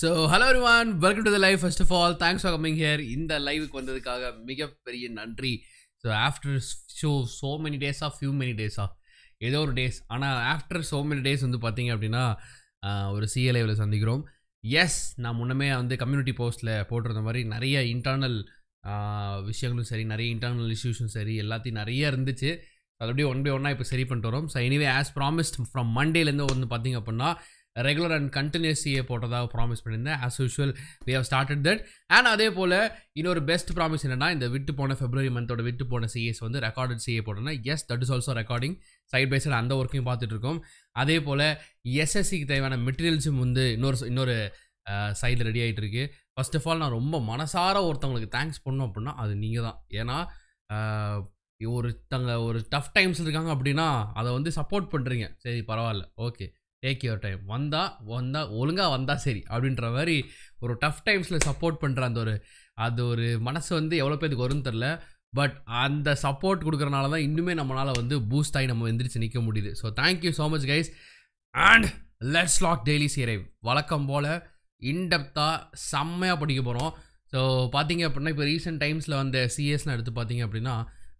so hello everyone welcome to the live first of all thanks for coming here இந்த லைவுக்கு வந்ததுக்காக மிகப்பெரிய நன்றி so after so so many days of few many டேஸாக ஏதோ ஒரு டேஸ் ஆனால் ஆஃப்டர் ஸோ மெனி டேஸ் வந்து பார்த்தீங்க அப்படின்னா ஒரு சிஎல்ஐவில் சந்திக்கிறோம் எஸ் நான் முன்னமே வந்து கம்யூனிட்டி போஸ்ட்டில் போட்டிருந்த மாதிரி நிறைய இன்டர்னல் விஷயங்களும் சரி நிறைய இன்டர்னல் இஷ்யூஸும் சரி எல்லாத்தையும் நிறைய இருந்துச்சு அது அப்படியே ஒன் பை ஒன்னாக இப்போ சரி பண்ணிட்டு வரோம் so anyway as promised from மண்டேலேருந்து வந்து பார்த்திங்க அப்படின்னா ரெகுலர் அண்ட் கண்டினியூஸியே போட்டதாக ப்ராமிஸ் பண்ணியிருந்தேன் as usual we have started that and அதே போல் இன்னொரு பெஸ்ட் ப்ராமிஸ் என்னென்னா இந்த விட்டு போன ஃபெப்ரவரி மந்தோட விட்டு போன சிஎஸ் வந்து ரெக்கார்டட் சிஏ போட்டோன்னா yes that is also recording side by side அந்த ஒர்க்கையும் பார்த்துட்ருக்கோம் அதே போல் எஸ்எஸ்சிக்கு தேவையான மெட்டீரியல்ஸும் வந்து இன்னொரு இன்னொரு சைடில் ரெடி ஆகிட்டு இருக்கு ஃபர்ஸ்ட் ஆஃப் ஆல் நான் ரொம்ப மனசார ஒருத்தவங்களுக்கு தேங்க்ஸ் பண்ணோம் அப்படின்னா அது நீங்கள் தான் ஏன்னா தங்க ஒரு டஃப் டைம்ஸ் இருக்காங்க அப்படின்னா அதை வந்து சப்போர்ட் பண்ணுறீங்க சரி பரவாயில்ல ஓகே டேக் யுவர் டைம் வந்தால் வந்தால் ஒழுங்காக வந்தால் சரி அப்படின்ற மாதிரி ஒரு டஃப் டைம்ஸில் சப்போர்ட் பண்ணுற அந்த ஒரு அது ஒரு மனசு வந்து எவ்வளோ பேருக்கு வரும்னு தெரில பட் அந்த சப்போர்ட் கொடுக்குறனால தான் இன்னுமே நம்மளால் வந்து பூஸ்ட் ஆகி நம்ம எந்திரிச்சு நிற்க முடியுது so thank you so much guys and let's log daily சீரை வழக்கம் போல் இன்டெப்த்தாக செம்மையாக படிக்க போகிறோம் ஸோ பார்த்தீங்க அப்படின்னா இப்போ ரீசெண்ட் டைம்ஸில் வந்த சிஎஸ்லாம் எடுத்து பார்த்தீங்க அப்படின்னா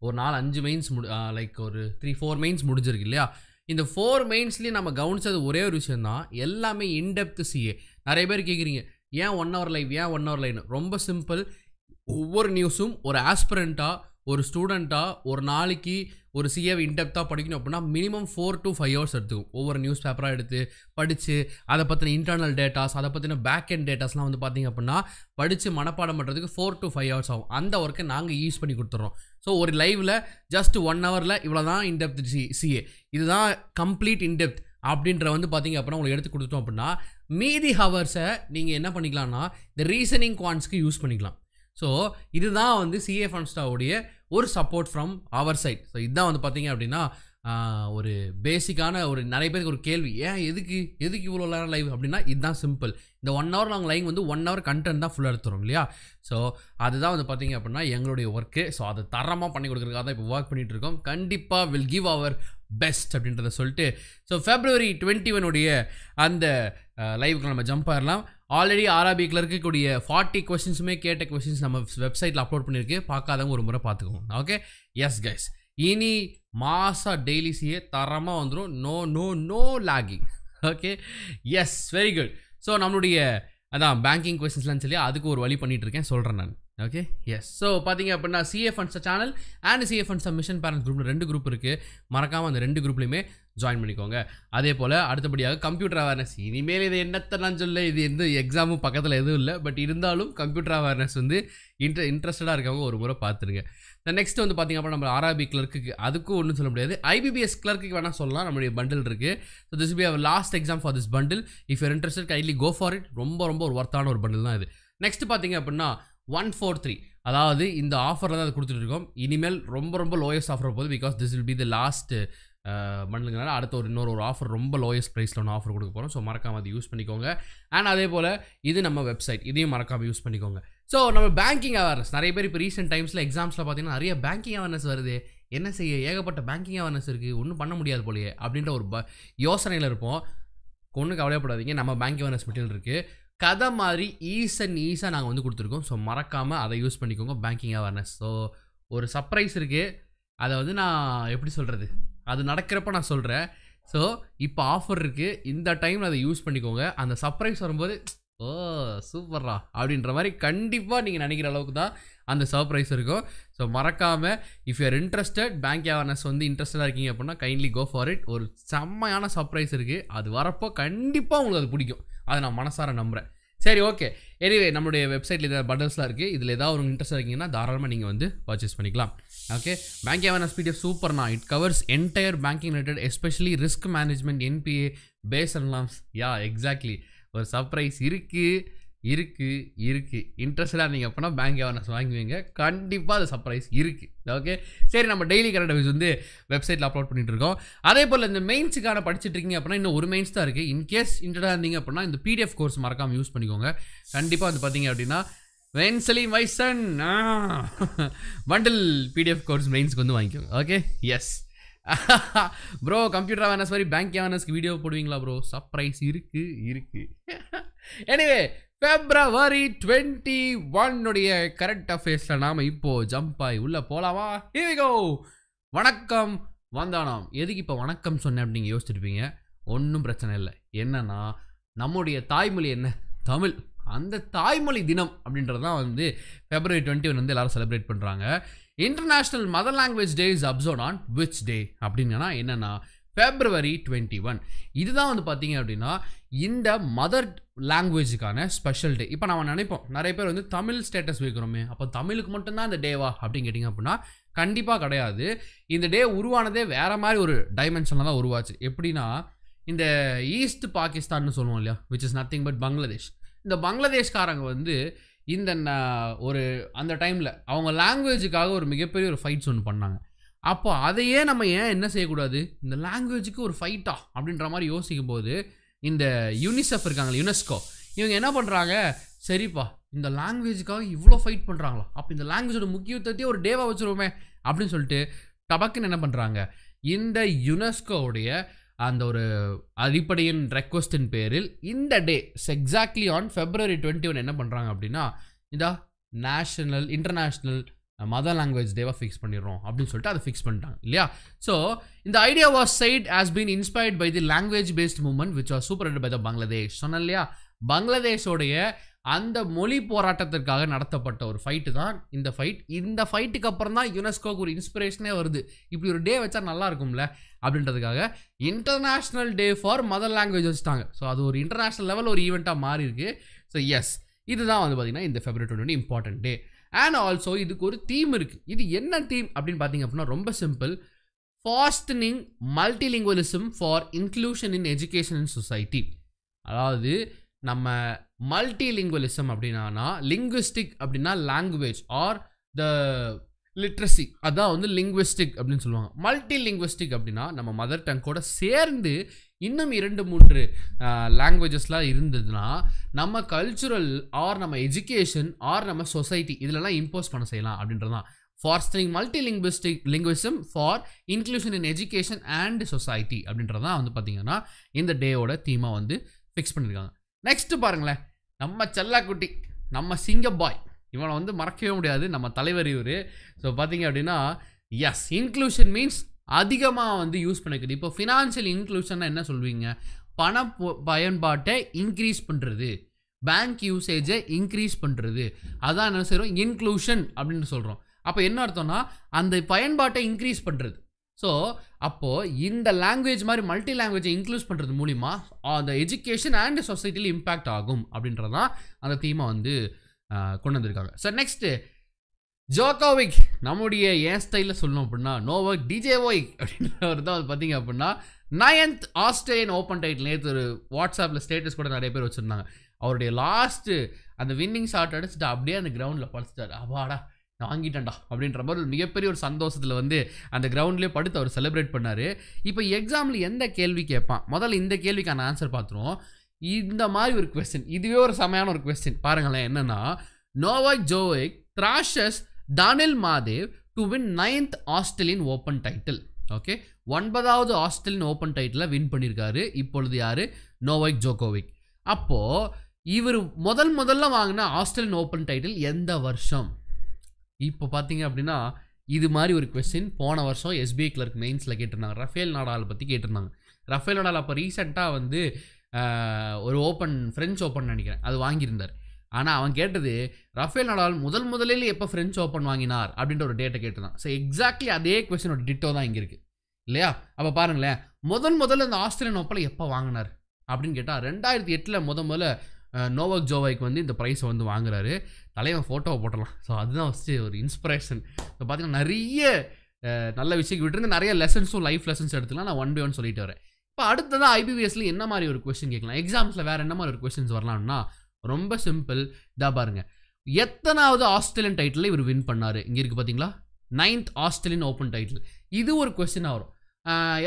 ஒரு நாலு அஞ்சு மெயின்ஸ் முடி லைக் ஒரு த்ரீ ஃபோர் மெயின்ஸ் முடிஞ்சிருக்கு இல்லையா இந்த ஃபோர் மெயின்ஸ்லேயும் நம்ம கவனிச்சது ஒரே ஒரு விஷயம் தான் எல்லாமே இன்டெப்த் சிஏ நிறைய பேர் கேட்குறீங்க ஏன் ஒன் ஹவர் லைவ் ஏன் ஒன் ஹவர் லைன் ரொம்ப சிம்பிள் ஒவ்வொரு நியூஸும் ஒரு ஆஸ்பிரண்ட்டாக ஒரு ஸ்டூடெண்ட்டாக ஒரு நாளைக்கு ஒரு சிஏ இன்டெப்த்தாக படிக்கணும் அப்படின்னா minimum four to five hours எடுத்துக்கும் ஒவ்வொரு நியூஸ் பேப்பராக எடுத்து படித்து அதை பற்றின இன்டர்னல் டேட்டாஸ் அதை பற்றின பேக் அண்ட் டேட்டாஸ்லாம் வந்து பார்த்திங்க அப்படின்னா படித்து மனப்பாடம் பண்ணுறதுக்கு ஃபோர் டு ஃபைவ் ஹவர்ஸ் ஆகும் அந்த ஒர்க்கை நாங்கள் யூஸ் பண்ணி கொடுத்துறோம் ஸோ ஒரு லைவில் ஜஸ்ட் ஒன் ஹவரில் இவ்வளோ தான் இன்டெப்த் சி சிஏ இதுதான் கம்ப்ளீட் இன்டெப்த் அப்படின்ற வந்து பார்த்திங்க அப்படின்னா உங்களுக்கு எடுத்து கொடுத்துட்டோம் அப்படின்னா மீதி ஹவர்ஸை நீங்கள் என்ன பண்ணிக்கலாம்னா இந்த ரீசனிங் குவான்ஸ்க்கு யூஸ் பண்ணிக்கலாம் ஸோ இதுதான் வந்து சிஏ ஃபன்ஸ்டாவுடைய ஒரு support from our side so இதுதான் வந்து பார்த்தீங்க அப்படின்னா ஒரு பேசிக்கான ஒரு நிறைய பேருக்கு ஒரு கேள்வி ஏன் எதுக்கு எதுக்கு இவ்வளோ நேரம் லைவ் அப்படின்னா இதுதான் சிம்பிள் இந்த ஒன் ஹவர் நாங்கள் லைவ் வந்து ஒன் ஹவர் கண்டென்ட் தான் ஃபுல்லாக எடுத்துரும் இல்லையா ஸோ அதுதான் வந்து பார்த்திங்க அப்படின்னா எங்களுடைய ஒர்க்கு ஸோ அதை தரமாக பண்ணி கொடுக்குறதுக்காக தான் இப்போ ஒர்க் பண்ணிகிட்டு இருக்கோம் கண்டிப்பாக வில் கிவ் அவர் பெஸ்ட் அப்படின்றத சொல்லிட்டு ஸோ ஃபெப்ரவரி டுவெண்ட்டி ஒனுடைய அந்த லைவுக்கு நம்ம ஜம்ப் ஆயிடலாம் ஆல்ரெடி ஆராபிக்கில் இருக்கக்கூடிய ஃபார்ட்டி கொஸ்டின்ஸுமே கேட்ட கொஸ்டின்ஸ் நம்ம வெப்சைட்டில் அப்லோட் பண்ணியிருக்கு பார்க்காதவங்க ஒரு முறை பார்த்துக்கோங்க ஓகே எஸ் கைஸ் இனி மாசா டெய்லிஸியே தரமாக வந்துடும் no no no lagging okay yes very good so நம்மளுடைய அதான் பேங்கிங் கொஸ்டின்ஸ்லாம் சொல்லி அதுக்கு ஒரு வழி பண்ணிகிட்ருக்கேன் சொல்கிறேன் நான் ஓகே எஸ் ஸோ பார்த்தீங்க அப்படின்னா சிஏ அண்ட்ஸ் சேனல் அண்ட் சிஏ அண்ட்ஸ் மிஷன் பேரண்ட்ஸ் குரூப்னு ரெண்டு குரூப் இருக்குது மறக்காமல் அந்த ரெண்டு குரூப்லையுமே ஜாயின் பண்ணிக்கோங்க அதே போல் அடுத்தபடியாக கம்ப்யூட்டர் அவேர்னஸ் இனிமேல் இது என்னத்தெல்லாம் சொல்ல இது எந்த எக்ஸாமும் பக்கத்தில் எதுவும் இல்லை பட் இருந்தாலும் கம்ப்யூட்டர் அவேர்னஸ் வந்து இன்ட்ர இன்ட்ரெஸ்டடாக இருக்கவங்க ஒரு முறை பார்த்துருங்க நெக்ஸ்ட் வந்து பார்த்திங்க அப்போ நம்ம ஆர்ஆபி கிளர்க்கு அதுக்கும் ஒன்றும் சொல்ல முடியாது ஐபிபிஎஸ் கிளர்க்கு வேணால் சொல்லலாம் நம்மளுடைய பண்டில் இருக்குது so this be our last exam for this bundle if your interest கைலி கோ ஃபார் இட் ரொம்ப ரொம்ப ஒரு ஒர்த்தான ஒரு பண்டில் தான் இது நெக்ஸ்ட் பார்த்திங்க அப்படின்னா ஒன் ஃபோர் த்ரீ அதாவது இந்த ஆஃபரில் தான் அது கொடுத்துட்ருக்கோம் இனிமேல் ரொம்ப ரொம்ப லோயஸ்ட் ஆஃபர் போகுது because this will be the last பண்ணுங்கனால அடுத்த ஒரு இன்னொரு ஒரு ஆஃபர் ரொம்ப லோயஸ்ட் ப்ரைஸில் ஒன்று ஆஃபர் கொடுக்க போகிறோம் ஸோ மறக்காமல் அது யூஸ் பண்ணிக்கோங்க அண்ட் அதே போல் இது நம்ம வெப்சைட் இதையும் மறக்காமல் யூஸ் பண்ணிக்கோங்க ஸோ நம்ம பேங்கிங் அவேர்னஸ் நிறைய பேர் இப்போ ரீசெண்ட் டைம்ஸில் எக்ஸாம்ஸில் பார்த்தீங்கன்னா நிறைய பேங்கிங் அவேர்னஸ் வருது என்ன செய்ய ஏகப்பட்ட பேங்கிங் அவேர்னஸ் இருக்குது ஒன்றும் பண்ண முடியாது போலயே அப்படின்ற ஒரு ப யோசனையில் இருப்போம் ஒன்றும் கவலையப்படாதீங்க நம்ம பேங்கிங் அவேர்னஸ் மெட்டீரியல் இருக்குது கதை மாதிரி அண்ட் ஈஸாக நாங்கள் வந்து கொடுத்துருக்கோம் ஸோ மறக்காமல் அதை யூஸ் பண்ணிக்கோங்க பேங்கிங் அவேர்னஸ் ஸோ ஒரு சர்ப்ரைஸ் இருக்குது அதை வந்து நான் எப்படி சொல்கிறது அது நடக்கிறப்ப நான் சொல்கிறேன் ஸோ இப்போ ஆஃபர் இருக்குது இந்த டைமில் அதை யூஸ் பண்ணிக்கோங்க அந்த சர்ப்ரைஸ் வரும்போது ஓ சூப்பர்ரா அப்படின்ற மாதிரி கண்டிப்பாக நீங்கள் நினைக்கிற அளவுக்கு தான் அந்த சர்ப்ரைஸ் இருக்கும் ஸோ மறக்காமல் if you're interested bank awareness வந்து இன்ட்ரெஸ்டடாக இருக்கீங்க அப்படின்னா கைண்ட்லி கோ ஃபார் இட் ஒரு செம்மையான சர்ப்ரைஸ் இருக்குது அது வரப்போ கண்டிப்பாக உங்களுக்கு அது பிடிக்கும் அதை நான் மனசார நம்புகிறேன் சரி ஓகே எனிவே நம்மளுடைய வெப்சைட்டில் எதாவது பட்டன்ஸ்லாம் இருக்குது இதில் ஏதாவது ஒரு இன்ட்ரெஸ்ட் இருக்கீங்கன்னா தாராளமாக நீங்கள் வந்து பர்ச்சேஸ் பண்ணிக்கலாம் ஓகே பேங்க் ஏவனஸ் பிடிஎஃப் சூப்பர்னா it covers entire banking related especially risk management NPA பேஸ் அண்ட் லாம்ஸ் யா எக்ஸாக்ட்லி ஒரு சர்ப்ரைஸ் இருக்குது இருக்குது இருக்குது இன்ட்ரெஸ்டாக நீங்கள் அப்போனா பேங்க் அவேர்னஸ் வாங்குவீங்க கண்டிப்பாக அது சர்ப்ரைஸ் இருக்குது ஓகே சரி நம்ம டெய்லி கரண்ட் அஃபேர்ஸ் வந்து வெப்சைட்டில் அப்லோட் பண்ணிட்டு இருக்கோம் அதே போல் இந்த மெயின்ஸுக்கான படிச்சுட்டு இருக்கீங்க அப்படின்னா இன்னும் ஒரு மெயின்ஸ் தான் இருக்குது இன்கேஸ் இன்ட்ரெஸ்டாக இருந்தீங்க அப்படின்னா இந்த பிடிஎஃப் கோர்ஸ் மறக்காமல் யூஸ் பண்ணிக்கோங்க கண்டிப்பாக வந்து பார்த்தீங்க அப்படின்னா வென்சலி மைசன் பண்டில் பிடிஎஃப் கோர்ஸ் மெயின்ஸ்க்கு வந்து வாங்கிக்கோங்க okay yes bro computer awareness மாதிரி பேங்க் அவேர்னஸ்க்கு வீடியோ போடுவீங்களா ப்ரோ சர்ப்ரைஸ் இருக்குது இருக்குது எனவே பிப்ரவரி டுவெண்ட்டி ஒன்னுடைய கரண்ட் அஃபேர்ஸில் நாம் இப்போது ஜம்ப் ஆகி உள்ளே போகலாமா இவிகோ வணக்கம் வந்தானாம் எதுக்கு இப்போ வணக்கம் சொன்னேன் அப்படிங்க யோசிச்சிருப்பீங்க ஒன்றும் பிரச்சனை இல்லை என்னென்னா நம்முடைய தாய்மொழி என்ன தமிழ் அந்த தாய்மொழி தினம் அப்படின்றது தான் வந்து பிப்ரவரி டுவெண்ட்டி ஒன் வந்து எல்லோரும் செலிப்ரேட் பண்ணுறாங்க international mother language day is observe on which day அப்படின்னா என்னென்னா ஃபெப்ரவரி டுவெண்ட்டி ஒன் இதுதான் வந்து பார்த்தீங்க அப்படின்னா இந்த மதர் லாங்குவேஜுக்கான ஸ்பெஷல் டே இப்போ நம்ம நினைப்போம் நிறைய பேர் வந்து தமிழ் ஸ்டேட்டஸ் வைக்கிறோமே அப்போ தமிழுக்கு மட்டும்தான் இந்த டேவா அப்படின்னு கேட்டிங்க அப்படின்னா கண்டிப்பாக கிடையாது இந்த டே உருவானதே வேறு மாதிரி ஒரு டைமென்ஷனில் தான் உருவாச்சு எப்படின்னா இந்த ஈஸ்ட் பாகிஸ்தான்னு சொல்லுவோம் இல்லையா which is nothing but Bangladesh இந்த பங்களாதேஷ்காரங்க வந்து இந்த ஒரு அந்த டைமில் அவங்க லாங்குவேஜுக்காக ஒரு மிகப்பெரிய ஒரு ஃபைட்ஸ் ஒன்று பண்ணாங்க அப்போ அதையே நம்ம ஏன் என்ன செய்யக்கூடாது இந்த லாங்குவேஜுக்கு ஒரு ஃபைட்டா அப்படின்ற மாதிரி யோசிக்கும் போது இந்த யூனிசெஃப் இருக்காங்க யுனெஸ்கோ இவங்க என்ன பண்ணுறாங்க சரிப்பா இந்த லாங்குவேஜுக்காக இவ்வளோ ஃபைட் பண்ணுறாங்களா அப்போ இந்த லாங்குவேஜோட முக்கியத்துவத்தையே ஒரு டேவாக வச்சுருவோமே அப்படின்னு சொல்லிட்டு டபக்குன்னு என்ன பண்ணுறாங்க இந்த யுனெஸ்கோவுடைய அந்த ஒரு அடிப்படையின் ரெக்வஸ்டின் பேரில் இந்த day exactly on February twenty one என்ன பண்ணுறாங்க அப்படின்னா இதா நேஷனல் இன்டர்நேஷ்னல் மதர் லாங்குவேஜ் தேவா ஃபிக்ஸ் பண்ணிடுறோம் அப்படின்னு சொல்லிட்டு அதை ஃபிக்ஸ் பண்ணிட்டாங்க இல்லையா ஸோ இந்த idea was said has been inspired by the language based movement which are super by the Bangladesh சொன்னேன் இல்லையா பங்களாதேஷோடைய அந்த மொழி போராட்டத்திற்காக நடத்தப்பட்ட ஒரு ஃபைட்டு தான் இந்த ஃபைட் இந்த ஃபைட்டுக்கு அப்புறம் தான் யுனெஸ்கோக்கு ஒரு இன்ஸ்பிரேஷனே வருது இப்படி ஒரு டே வச்சா நல்லா இருக்கும்ல அப்படின்றதுக்காக international day for mother language வச்சுட்டாங்க ஸோ அது ஒரு இன்டர்நேஷ்னல் லெவல் ஒரு ஈவெண்ட்டாக மாறி இருக்கு ஸோ எஸ் இதுதான் வந்து பார்த்திங்கன்னா இந்த February twenty important day and also இதுக்கு ஒரு தீம் இருக்குது இது என்ன தீம் அப்படின்னு பார்த்தீங்க அப்படின்னா ரொம்ப simple fostering multilingualism for inclusion in education in society அதாவது நம்ம மல்டிலிங்குவலிசம் அப்படின்னா லிங்குவிஸ்டிக் அப்படின்னா லாங்குவேஜ் ஆர் த லிட்ரஸி அதான் வந்து லிங்குவிஸ்டிக் அப்படின்னு சொல்லுவாங்க மல்டி லிங்குவிஸ்டிக் அப்படின்னா நம்ம மதர் டங்கோட சேர்ந்து இன்னும் இரண்டு மூன்று லாங்குவேஜஸ்லாம் இருந்ததுன்னா நம்ம கல்ச்சுரல் ஆர் நம்ம எஜுகேஷன் ஆர் நம்ம சொசைட்டி இதிலலாம் இம்போஸ் பண்ண செய்யலாம் அப்படின்றது தான் ஸ்டிங் multi linguistic lingualism for inclusion in education and society அப்படின்றது தான் வந்து பார்த்திங்கன்னா இந்த டேவோட தீமாக வந்து ஃபிக்ஸ் பண்ணியிருக்காங்க நெக்ஸ்ட்டு பாருங்களேன் நம்ம செல்லாக்குட்டி நம்ம சிங்கப்பாய் இவனை வந்து மறக்கவே முடியாது நம்ம தலைவர் இவர் ஸோ பார்த்தீங்க அப்படின்னா எஸ் இன்க்ளூஷன் மீன்ஸ் அதிகமாக வந்து யூஸ் பண்ணிக்கிறது இப்போ ஃபினான்ஷியல் இன்க்ளூஷன்னா என்ன சொல்வீங்க பண பயன்பாட்டை இன்க்ரீஸ் பண்ணுறது பேங்க் யூசேஜை இன்க்ரீஸ் பண்ணுறது அதான் என்ன செய்கிறோம் இன்க்ளூஷன் அப்படின்னு சொல்கிறோம் அப்போ என்ன அர்த்தம்னா அந்த பயன்பாட்டை இன்க்ரீஸ் பண்ணுறது ஸோ அப்போது இந்த லாங்குவேஜ் மாதிரி மல்டி லாங்குவேஜை இன்க்ளூஸ் பண்ணுறது மூலிமா அந்த எஜுகேஷன் அண்ட் சொசைட்டியில் இம்பேக்ட் ஆகும் அப்படின்றதான் அந்த தீமை வந்து கொண்டு வந்திருக்காங்க ஸோ நெக்ஸ்ட்டு ஜோகோவிக் நம்முடைய ஏன் ஸ்டைலில் சொல்லணும் அப்படின்னா நோவக் டிஜேவோய் அப்படின்றவர் தான் பார்த்தீங்க அப்படின்னா நயன்த் ஆஸ்திரேலியன் ஓப்பன் டைட்டில் நேற்று ஒரு வாட்ஸ்அப்பில் ஸ்டேட்டஸ் கூட நிறைய பேர் வச்சுருந்தாங்க அவருடைய லாஸ்ட்டு அந்த வின்னிங் ஷாட் அடிச்சுட்டு அப்படியே அந்த கிரவுண்டில் படுத்துட்டார் அவாடா வாங்கிட்டேன்டா அப்படின்ற மாதிரி ஒரு மிகப்பெரிய ஒரு சந்தோஷத்தில் வந்து அந்த கிரவுண்ட்லேயே படுத்து அவர் செலிப்ரேட் பண்ணார் இப்போ எக்ஸாமில் எந்த கேள்வி கேட்பான் முதல்ல இந்த கேள்விக்கான ஆன்சர் பார்த்துருவோம் இந்த மாதிரி ஒரு கொஸ்டின் இதுவே ஒரு சமையான ஒரு கொஸ்டின் பாருங்களேன் என்னென்னா Novak Djokovic thrashes Daniil Medvedev to win ninth Australian Open title okay ஒன்பதாவது ஆஸ்திரேலியன் ஓப்பன் டைட்டில் வின் பண்ணியிருக்காரு இப்பொழுது யார் நோவைக் ஜோகோவிக் அப்போது இவர் முதல் முதல்ல வாங்கின ஆஸ்திரேலியன் ஓப்பன் டைட்டில் எந்த வருஷம் இப்போ பார்த்தீங்க அப்படின்னா இது மாதிரி ஒரு கொஸ்டின் போன வருஷம் எஸ்பிஐ கிளர்க் மெயின்ஸில் கேட்டிருந்தாங்க ரஃபேல் நாடாலை பற்றி கேட்டிருந்தாங்க ரஃபேல் நாடால் அப்போ ரீசெண்டாக வந்து ஒரு ஓப்பன் ஃப்ரெஞ்ச் ஓப்பன் நினைக்கிறேன் அது வாங்கியிருந்தார் ஆனால் அவன் கேட்டது ரஃபேல் நடால் முதல் முதலில் எப்போ ஃப்ரெஞ்ச் ஓப்பன் வாங்கினார் அப்படின்ற ஒரு டேட்டை கேட்டுதான் ஸோ எக்ஸாக்ட்லி அதே கொஸ்டினோட டிட்டோ தான் இங்கே இருக்குது இல்லையா அப்போ பாருங்களேன் முதல் முதல்ல இந்த ஆஸ்திரேலியன் ஓப்பனில் எப்போ வாங்கினார் அப்படின்னு கேட்டால் ரெண்டாயிரத்தி எட்டில் முத முதல்ல நோவக் ஜோவைக்கு வந்து இந்த ப்ரைஸை வந்து வாங்குறாரு தலைவன் ஃபோட்டோவை போட்டலாம் ஸோ அதுதான் ஃபஸ்ட்டு ஒரு இன்ஸ்பிரேஷன் இப்போ பார்த்தீங்கன்னா நிறைய நல்ல விஷயம் விட்டுருந்து நிறைய லெசன்ஸும் லைஃப் லெசன்ஸ் எடுத்துக்கலாம் நான் ஒன் பை ஒன் சொல்லிட்டு வரேன் இப்போ அடுத்ததான் ஐபிபிஎஸ்ல என்ன மாதிரி ஒரு கொஸ்டின் கேட்கலாம் எக்ஸாம்ஸில் வேறு என்ன மாதிரி ஒரு கொஸ்டின்ஸ் வரலாம்னா ரொம்ப சிம்பிள் இதாக பாருங்க எத்தனாவது ஆஸ்திரேலியன் டைட்டில் இவர் வின் பண்ணார் இங்கே இருக்குது பார்த்தீங்களா நைன்த் ஆஸ்திரேலியன் ஓப்பன் டைட்டில் இது ஒரு கொஸ்டின் வரும்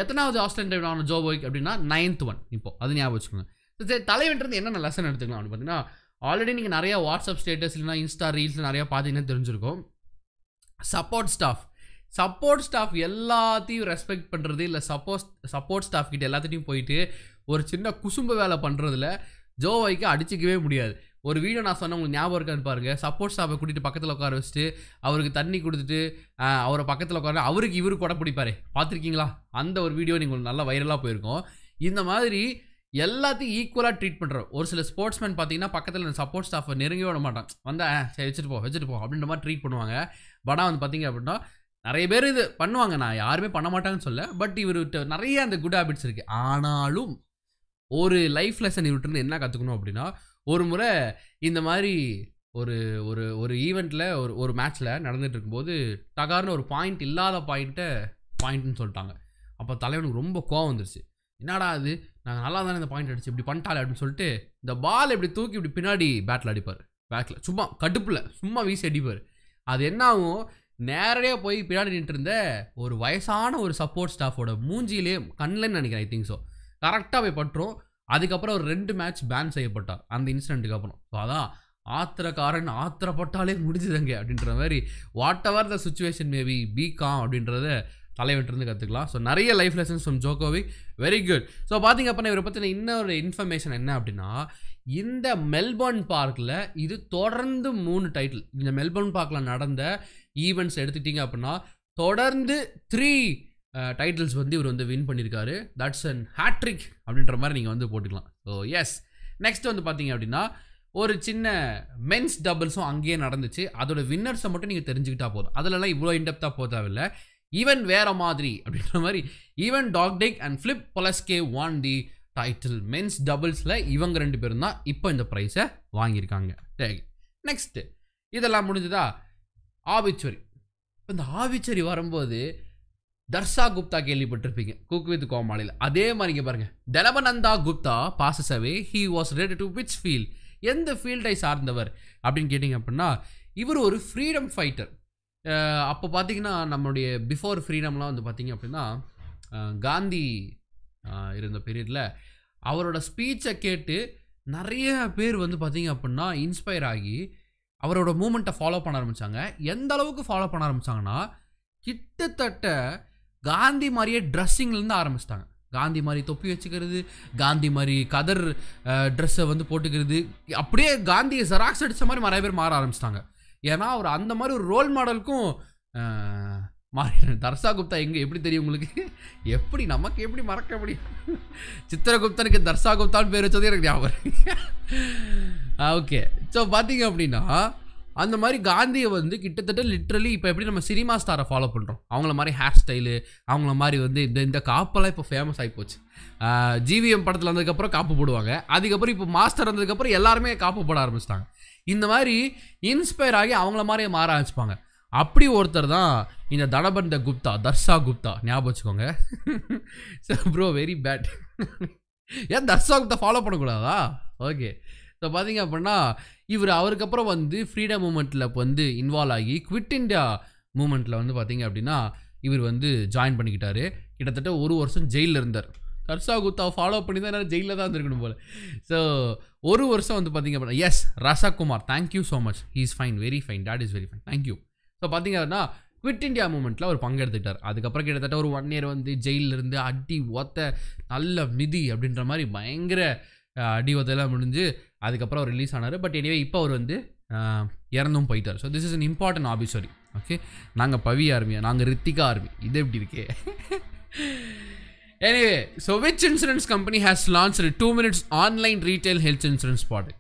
எத்தனாவது ஆஸ்திரேலியன் டைட்டில் ஜோ ஜோபோய்க் அப்படின்னா நைன்த் ஒன் இப்போ அது ஞாபகம் வச்சுக்கோங்க சரி தலைவன்றது என்னென்ன லெசன் எடுத்துக்கலாம் அப்படின்னு பார்த்தீங்கன்னா ஆல்ரெடி நீங்கள் நிறையா வாட்ஸ்அப் ஸ்டேட்டஸ் இல்லைனா இன்ஸ்டா ரீல்ஸ் நிறையா பார்த்தீங்கன்னா தெரிஞ்சிருக்கும் சப்போர்ட் ஸ்டாஃப் சப்போர்ட் ஸ்டாஃப் எல்லாத்தையும் ரெஸ்பெக்ட் பண்ணுறது இல்லை சப்போஸ் சப்போர்ட் ஸ்டாஃப் கிட்ட எல்லாத்துட்டையும் போயிட்டு ஒரு சின்ன குசும்ப வேலை பண்ணுறதுல ஜோவைக்கு அடிச்சிக்கவே முடியாது ஒரு வீடியோ நான் சொன்ன உங்களுக்கு ஞாபகம் இருக்கான்னு பாருங்க சப்போர்ட் ஸ்டாஃபை கூட்டிகிட்டு பக்கத்தில் உட்கார வச்சுட்டு அவருக்கு தண்ணி கொடுத்துட்டு அவரை பக்கத்தில் உட்கார அவருக்கு இவரு கொடை பிடிப்பாரு பார்த்துருக்கீங்களா அந்த ஒரு வீடியோ நீங்கள் நல்லா வைரலாக போயிருக்கோம் இந்த மாதிரி எல்லாத்தையும் ஈக்குவலாக ட்ரீட் பண்ணுறோம் ஒரு சில ஸ்போர்ட்ஸ்மேன் பார்த்தீங்கன்னா பக்கத்தில் சப்போர்ட் ஸ்டாஃபை நெருங்கி விட மாட்டான் வந்தால் சரி வச்சுட்டு போ வச்சுட்டு போ அப்படின்ற மாதிரி ட்ரீட் பண்ணுவாங்க படம் வந்து பார்த்தீங்க அப்படின்னா நிறைய பேர் இது பண்ணுவாங்க நான் யாருமே பண்ண மாட்டாங்கன்னு சொல்ல பட் இவர்கிட்ட நிறைய அந்த குட் ஹேபிட்ஸ் இருக்குது ஆனாலும் ஒரு லைஃப் லெசன் இவர்கிட்ட என்ன கற்றுக்கணும் அப்படின்னா ஒரு முறை இந்த மாதிரி ஒரு ஒரு ஒரு ஈவெண்ட்டில் ஒரு ஒரு மேட்ச்சில் நடந்துகிட்டு இருக்கும்போது டகார்னு ஒரு பாயிண்ட் இல்லாத பாயிண்ட்டை பாயிண்ட்னு சொல்லிட்டாங்க அப்போ தலைவனுக்கு ரொம்ப கோவம் வந்துருச்சு என்னடா அது நாங்கள் நல்லா தானே இந்த பாயிண்ட் அடிச்சு இப்படி பண்ணிட்டாலே அப்படின்னு சொல்லிட்டு இந்த பால் இப்படி தூக்கி இப்படி பின்னாடி பேட்டில் அடிப்பார் பேட்டில் சும்மா கடுப்பில் சும்மா வீசி அடிப்பார் அது என்ன ஆகும் நேரடியாக போய் பின்னாடி நின்று இருந்த ஒரு வயசான ஒரு சப்போர்ட் ஸ்டாஃபோட மூஞ்சியிலே கண்ணில் நினைக்கிறேன் ஐ திங்க் ஸோ கரெக்டாக போய் பட்டுரும் அதுக்கப்புறம் ஒரு ரெண்டு மேட்ச் பேன் செய்யப்பட்டார் அந்த இன்சிடென்ட்டுக்கு அப்புறம் ஸோ அதான் ஆத்திரக்காரன் ஆத்திரப்பட்டாலே முடிஞ்சுதுங்க அப்படின்ற மாதிரி whatever the situation maybe be calm அப்படின்றத தலைவன்ட்டு கற்றுக்கலாம் ஸோ நிறைய life lessons from Djokovic very good so பார்த்திங்க அப்படின்னா இவரை பற்றின இன்னொரு இன்ஃபர்மேஷன் என்ன அப்படின்னா இந்த மெல்பர்ன் பார்க்கில் இது தொடர்ந்து மூணு டைட்டில் இந்த மெல்பர்ன் பார்க்கில் நடந்த ஈவெண்ட்ஸ் எடுத்துக்கிட்டிங்க அப்படின்னா தொடர்ந்து த்ரீ டைட்டில்ஸ் வந்து இவர் வந்து வின் பண்ணியிருக்காரு தட்ஸ் அண்ட் ஹேட்ரிக் அப்படின்ற மாதிரி நீங்கள் வந்து போட்டுக்கலாம் ஸோ எஸ் நெக்ஸ்ட் வந்து பார்த்தீங்க அப்படின்னா ஒரு சின்ன மென்ஸ் டபுள்ஸும் அங்கேயே நடந்துச்சு அதோட வின்னர்ஸை மட்டும் நீங்கள் தெரிஞ்சுக்கிட்டா போதும் அதிலலாம் இவ்வளோ இன்டெப்தாக போக ஈவன் வேற மாதிரி அப்படின்ற மாதிரி Ivan Dodig and Filip Polasek won the title men's டபுள்ஸில் இவங்க ரெண்டு பேரும் தான் இப்போ இந்த ப்ரைஸை வாங்கியிருக்காங்க சரி நெக்ஸ்ட்டு இதெல்லாம் முடிஞ்சுதா ஆபிச்சுவரி இப்போ இந்த ஆபிச்சுவரி வரும்போது தர்ஷா குப்தா கேள்விப்பட்டிருப்பீங்க குக் வித் கோமாளியில் அதே மாதிரி பாருங்க பாருங்கள் Gupta passes away he was related to which field எந்த ஃபீல்டை சார்ந்தவர் அப்படின்னு கேட்டிங்க அப்படின்னா இவர் ஒரு ஃப்ரீடம் ஃபைட்டர் அப்போ பார்த்தீங்கன்னா நம்மளுடைய பிஃபோர் ஃப்ரீடம்லாம் வந்து பார்த்தீங்க அப்படின்னா காந்தி இருந்த பீரியடில் அவரோட ஸ்பீச்சை கேட்டு நிறைய பேர் வந்து பார்த்தீங்க அப்படின்னா இன்ஸ்பயர் ஆகி அவரோட மூமெண்ட்டை ஃபாலோ பண்ண ஆரம்பித்தாங்க எந்த அளவுக்கு ஃபாலோ பண்ண ஆரம்பித்தாங்கன்னா கிட்டத்தட்ட காந்தி மாதிரியே ட்ரெஸ்ஸிங்லேருந்து ஆரம்பிச்சிட்டாங்க காந்தி மாதிரி தொப்பி வச்சுக்கிறது காந்தி மாதிரி கதர் ட்ரெஸ்ஸை வந்து போட்டுக்கிறது அப்படியே காந்தியை ஜெராக்ஸ் அடித்த மாதிரி நிறைய பேர் மாற ஆரம்பிச்சிட்டாங்க ஏன்னா அவர் அந்த மாதிரி ஒரு ரோல் மாடலுக்கும் மாறி தர்சா குப்தா எங்கே எப்படி தெரியும் உங்களுக்கு எப்படி நமக்கு எப்படி மறக்க முடியும் சித்திரகுப்தனுக்கு தர்சா குப்தான்னு பேர் வச்சதே எனக்கு ஞாபகம் ஓகே ஸோ பார்த்தீங்க அப்படின்னா அந்த மாதிரி காந்தியை வந்து கிட்டத்தட்ட லிட்ரலி இப்போ எப்படி நம்ம சினிமா ஸ்டாரை ஃபாலோ பண்ணுறோம் அவங்கள மாதிரி ஹேர் ஸ்டைலு அவங்கள மாதிரி வந்து இந்த இந்த காப்பெல்லாம் இப்போ ஃபேமஸ் ஆகி போச்சு ஜிவிஎம் படத்தில் வந்ததுக்கப்புறம் காப்பு போடுவாங்க அதுக்கப்புறம் இப்போ மாஸ்டர் வந்ததுக்கப்புறம் எல்லாருமே காப்பு போட ஆரம்பிச்சிட்டாங்க இந்த மாதிரி இன்ஸ்பயர் ஆகி அவங்கள மாதிரியே மாற ஆரம்பிச்சுப்பாங்க அப்படி ஒருத்தர் தான் இந்த தனபந்த குப்தா தர்ஷா குப்தா ஞாபகம் வச்சுக்கோங்க ப்ரோ வெரி பேட் ஏன் தர்ஷா குப்தா ஃபாலோ பண்ணக்கூடாதா ஓகே ஸோ பார்த்தீங்க அப்படின்னா இவர் அவருக்கு அப்புறம் வந்து ஃப்ரீடம் மூமெண்ட்டில் இப்போ வந்து இன்வால்வ் ஆகி குவிட் இண்டியா மூமெண்ட்டில் வந்து பார்த்தீங்க அப்படின்னா இவர் வந்து ஜாயின் பண்ணிக்கிட்டாரு கிட்டத்தட்ட ஒரு வருஷம் ஜெயிலில் இருந்தார் தர்ஷா குத்தா ஃபாலோ பண்ணி தான் என்னால் ஜெயிலில் தான் இருந்திருக்கணும் போல் ஸோ ஒரு வருஷம் வந்து பார்த்தீங்க அப்படின்னா yes Rasakumar thank you so much he is fine very fine that is very fine thank you so பார்த்தீங்க அப்படின்னா குவிட் இண்டியா மூமெண்ட்டில் அவர் பங்கெடுத்துக்கிட்டார் அதுக்கப்புறம் கிட்டத்தட்ட ஒரு ஒன் இயர் வந்து ஜெயிலிருந்து அடி ஒத்த நல்ல மிதி அப்படின்ற மாதிரி பயங்கர அடி ஒத்தெல்லாம் முடிஞ்சு அதுக்கப்புறம் அவர் ரிலீஸ் ஆனார் பட் எனிவே இப்போ அவர் வந்து இறந்தும் போயிட்டார் so this is an important sorry okay நாங்கள் பவி ஆர்மியா நாங்கள் ரித்திகா ஆர்மி இது எப்படி இருக்கே anyway so which insurance company has launch two minutes online retail health insurance பாட்டு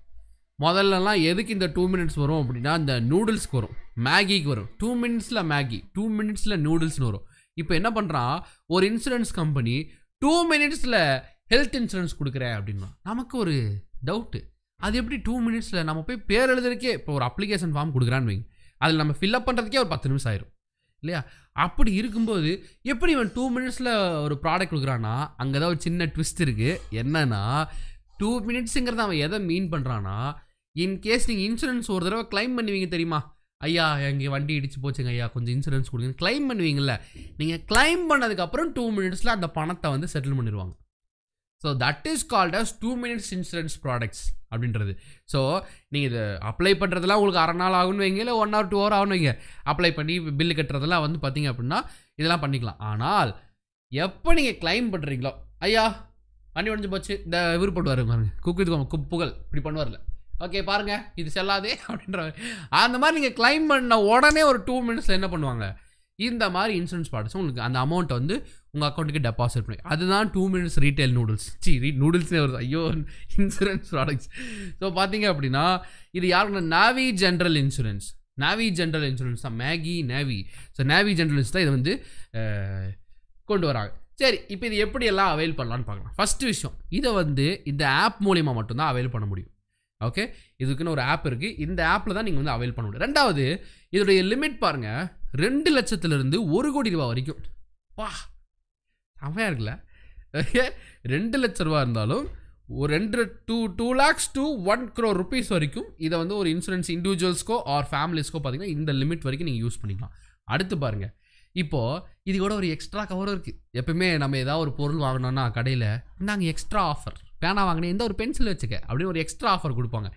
முதல்லலாம் எதுக்கு இந்த டூ மினிட்ஸ் வரும் அப்படின்னா இந்த நூடுல்ஸ்க்கு வரும் மேகிக்கு வரும் டூ மினிட்ஸில் மேகி டூ மினிட்ஸில் நூடுல்ஸ்னு வரும் இப்போ என்ன பண்ணுறான் ஒரு இன்சூரன்ஸ் கம்பெனி டூ மினிட்ஸில் ஹெல்த் இன்சூரன்ஸ் கொடுக்குறேன் அப்படின்னா நமக்கு ஒரு டவுட்டு அது எப்படி டூ மினிட்ஸில் நம்ம போய் பேர் எழுதுறதுக்கே இப்போ ஒரு அப்ளிகேஷன் ஃபார்ம் கொடுக்குறான்னு வைங்க அதில் நம்ம ஃபில்அப் பண்ணுறதுக்கே ஒரு பத்து நிமிஷம் ஆயிரும் இல்லையா அப்படி இருக்கும்போது எப்படி இவன் டூ மினிட்ஸில் ஒரு ப்ராடக்ட் கொடுக்குறான்னா அங்கே தான் ஒரு சின்ன ட்விஸ்ட் இருக்குது என்னென்னா டூ மினிட்ஸுங்கிறத அவன் எதை மீன் பண்ணுறான்னா இன்கேஸ் நீங்கள் இன்சூரன்ஸ் ஒரு தடவை கிளைம் பண்ணுவீங்க தெரியுமா ஐயா எங்கள் வண்டி இடிச்சு போச்சுங்க ஐயா கொஞ்சம் இன்சூரன்ஸ் கொடுங்க கிளைம் பண்ணுவீங்கள்ல நீங்கள் கிளைம் பண்ணதுக்கப்புறம் டூ மினிட்ஸில் அந்த பணத்தை வந்து செட்டில் பண்ணிடுவாங்க so that is called as two minutes insurance products அப்படின்றது ஸோ நீங்கள் இது அப்ளை பண்ணுறதுலாம் உங்களுக்கு அரை நாள் ஆகுன்னு வைங்க இல்லை ஒன் ஹவர் டூ ஹவர் ஆகணும் வைங்க அப்ளை பண்ணி பில்லு கட்டுறதெல்லாம் வந்து பார்த்தீங்க அப்படின்னா இதெல்லாம் பண்ணிக்கலாம் ஆனால் எப்போ நீங்கள் கிளைம் பண்ணுறீங்களோ ஐயா வண்டி உடஞ்சி போச்சு இந்த விருப்பப்பட்டு போடுவார் பாருங்க குக்கு இது குப்புகள் இப்படி பண்ணுவார்ல ஓகே பாருங்கள் இது செல்லாதே அப்படின்ற அந்த மாதிரி நீங்கள் கிளைம் பண்ண உடனே ஒரு டூ மினிட்ஸில் என்ன பண்ணுவாங்க இந்த மாதிரி இன்சூரன்ஸ் ப்ராடக்ட்ஸும் உங்களுக்கு அந்த அமௌண்ட் வந்து உங்கள் அக்கௌண்ட்டுக்கு டெபாசிட் பண்ணி அதுதான் டூ மினிட்ஸ் ரீட்டைல் நூடுல்ஸ் சி ரீ நூடுல்ஸ்னே வருது ஐயோ இன்சூரன்ஸ் ப்ராடக்ட்ஸ் ஸோ பார்த்தீங்க அப்படின்னா இது யாருக்குன்னா Navi general insurance Navi general insurance தான் Maggi Navi so Navi generals தான் இதை வந்து கொண்டு வராங்க சரி இப்போ இது எப்படியெல்லாம் அவைல் பண்ணலான்னு பார்க்கலாம் ஃபஸ்ட்டு விஷயம் இதை வந்து இந்த ஆப் மூலிமா மட்டும்தான் அவைல் பண்ண முடியும் ஓகே இதுக்குன்னு ஒரு ஆப் இருக்குது இந்த ஆப்பில் தான் நீங்கள் வந்து அவைல் பண்ண முடியும் ரெண்டாவது இதோடைய லிமிட் பாருங்கள் ரெண்டு லட்சத்துலேருந்து ஒரு கோடி ரூபா வரைக்கும் வா செம்மையாக இருக்குல்ல ஓகே ரெண்டு லட்ச ரூபா இருந்தாலும் ஒரு ரெண்டு two two lakhs two one crore rupees வரைக்கும் இதை வந்து ஒரு இன்சூரன்ஸ் இண்டிவிஜுவல்ஸ்க்கோ ஆர் ஃபேமிலிஸ்க்கோ பார்த்தீங்கன்னா இந்த லிமிட் வரைக்கும் நீங்கள் யூஸ் பண்ணிக்கலாம் அடுத்து பாருங்கள் இப்போது இது கூட ஒரு எக்ஸ்ட்ரா கவரும் இருக்குது எப்பவுமே நம்ம ஏதாவது ஒரு பொருள் வாங்கினோன்னா கடையில் நாங்கள் எக்ஸ்ட்ரா ஆஃபர் பேனா வாங்கினே எந்த ஒரு பென்சில் வச்சுக்க அப்படின்னு ஒரு எக்ஸ்ட்ரா ஆஃபர் கொடுப்பாங்க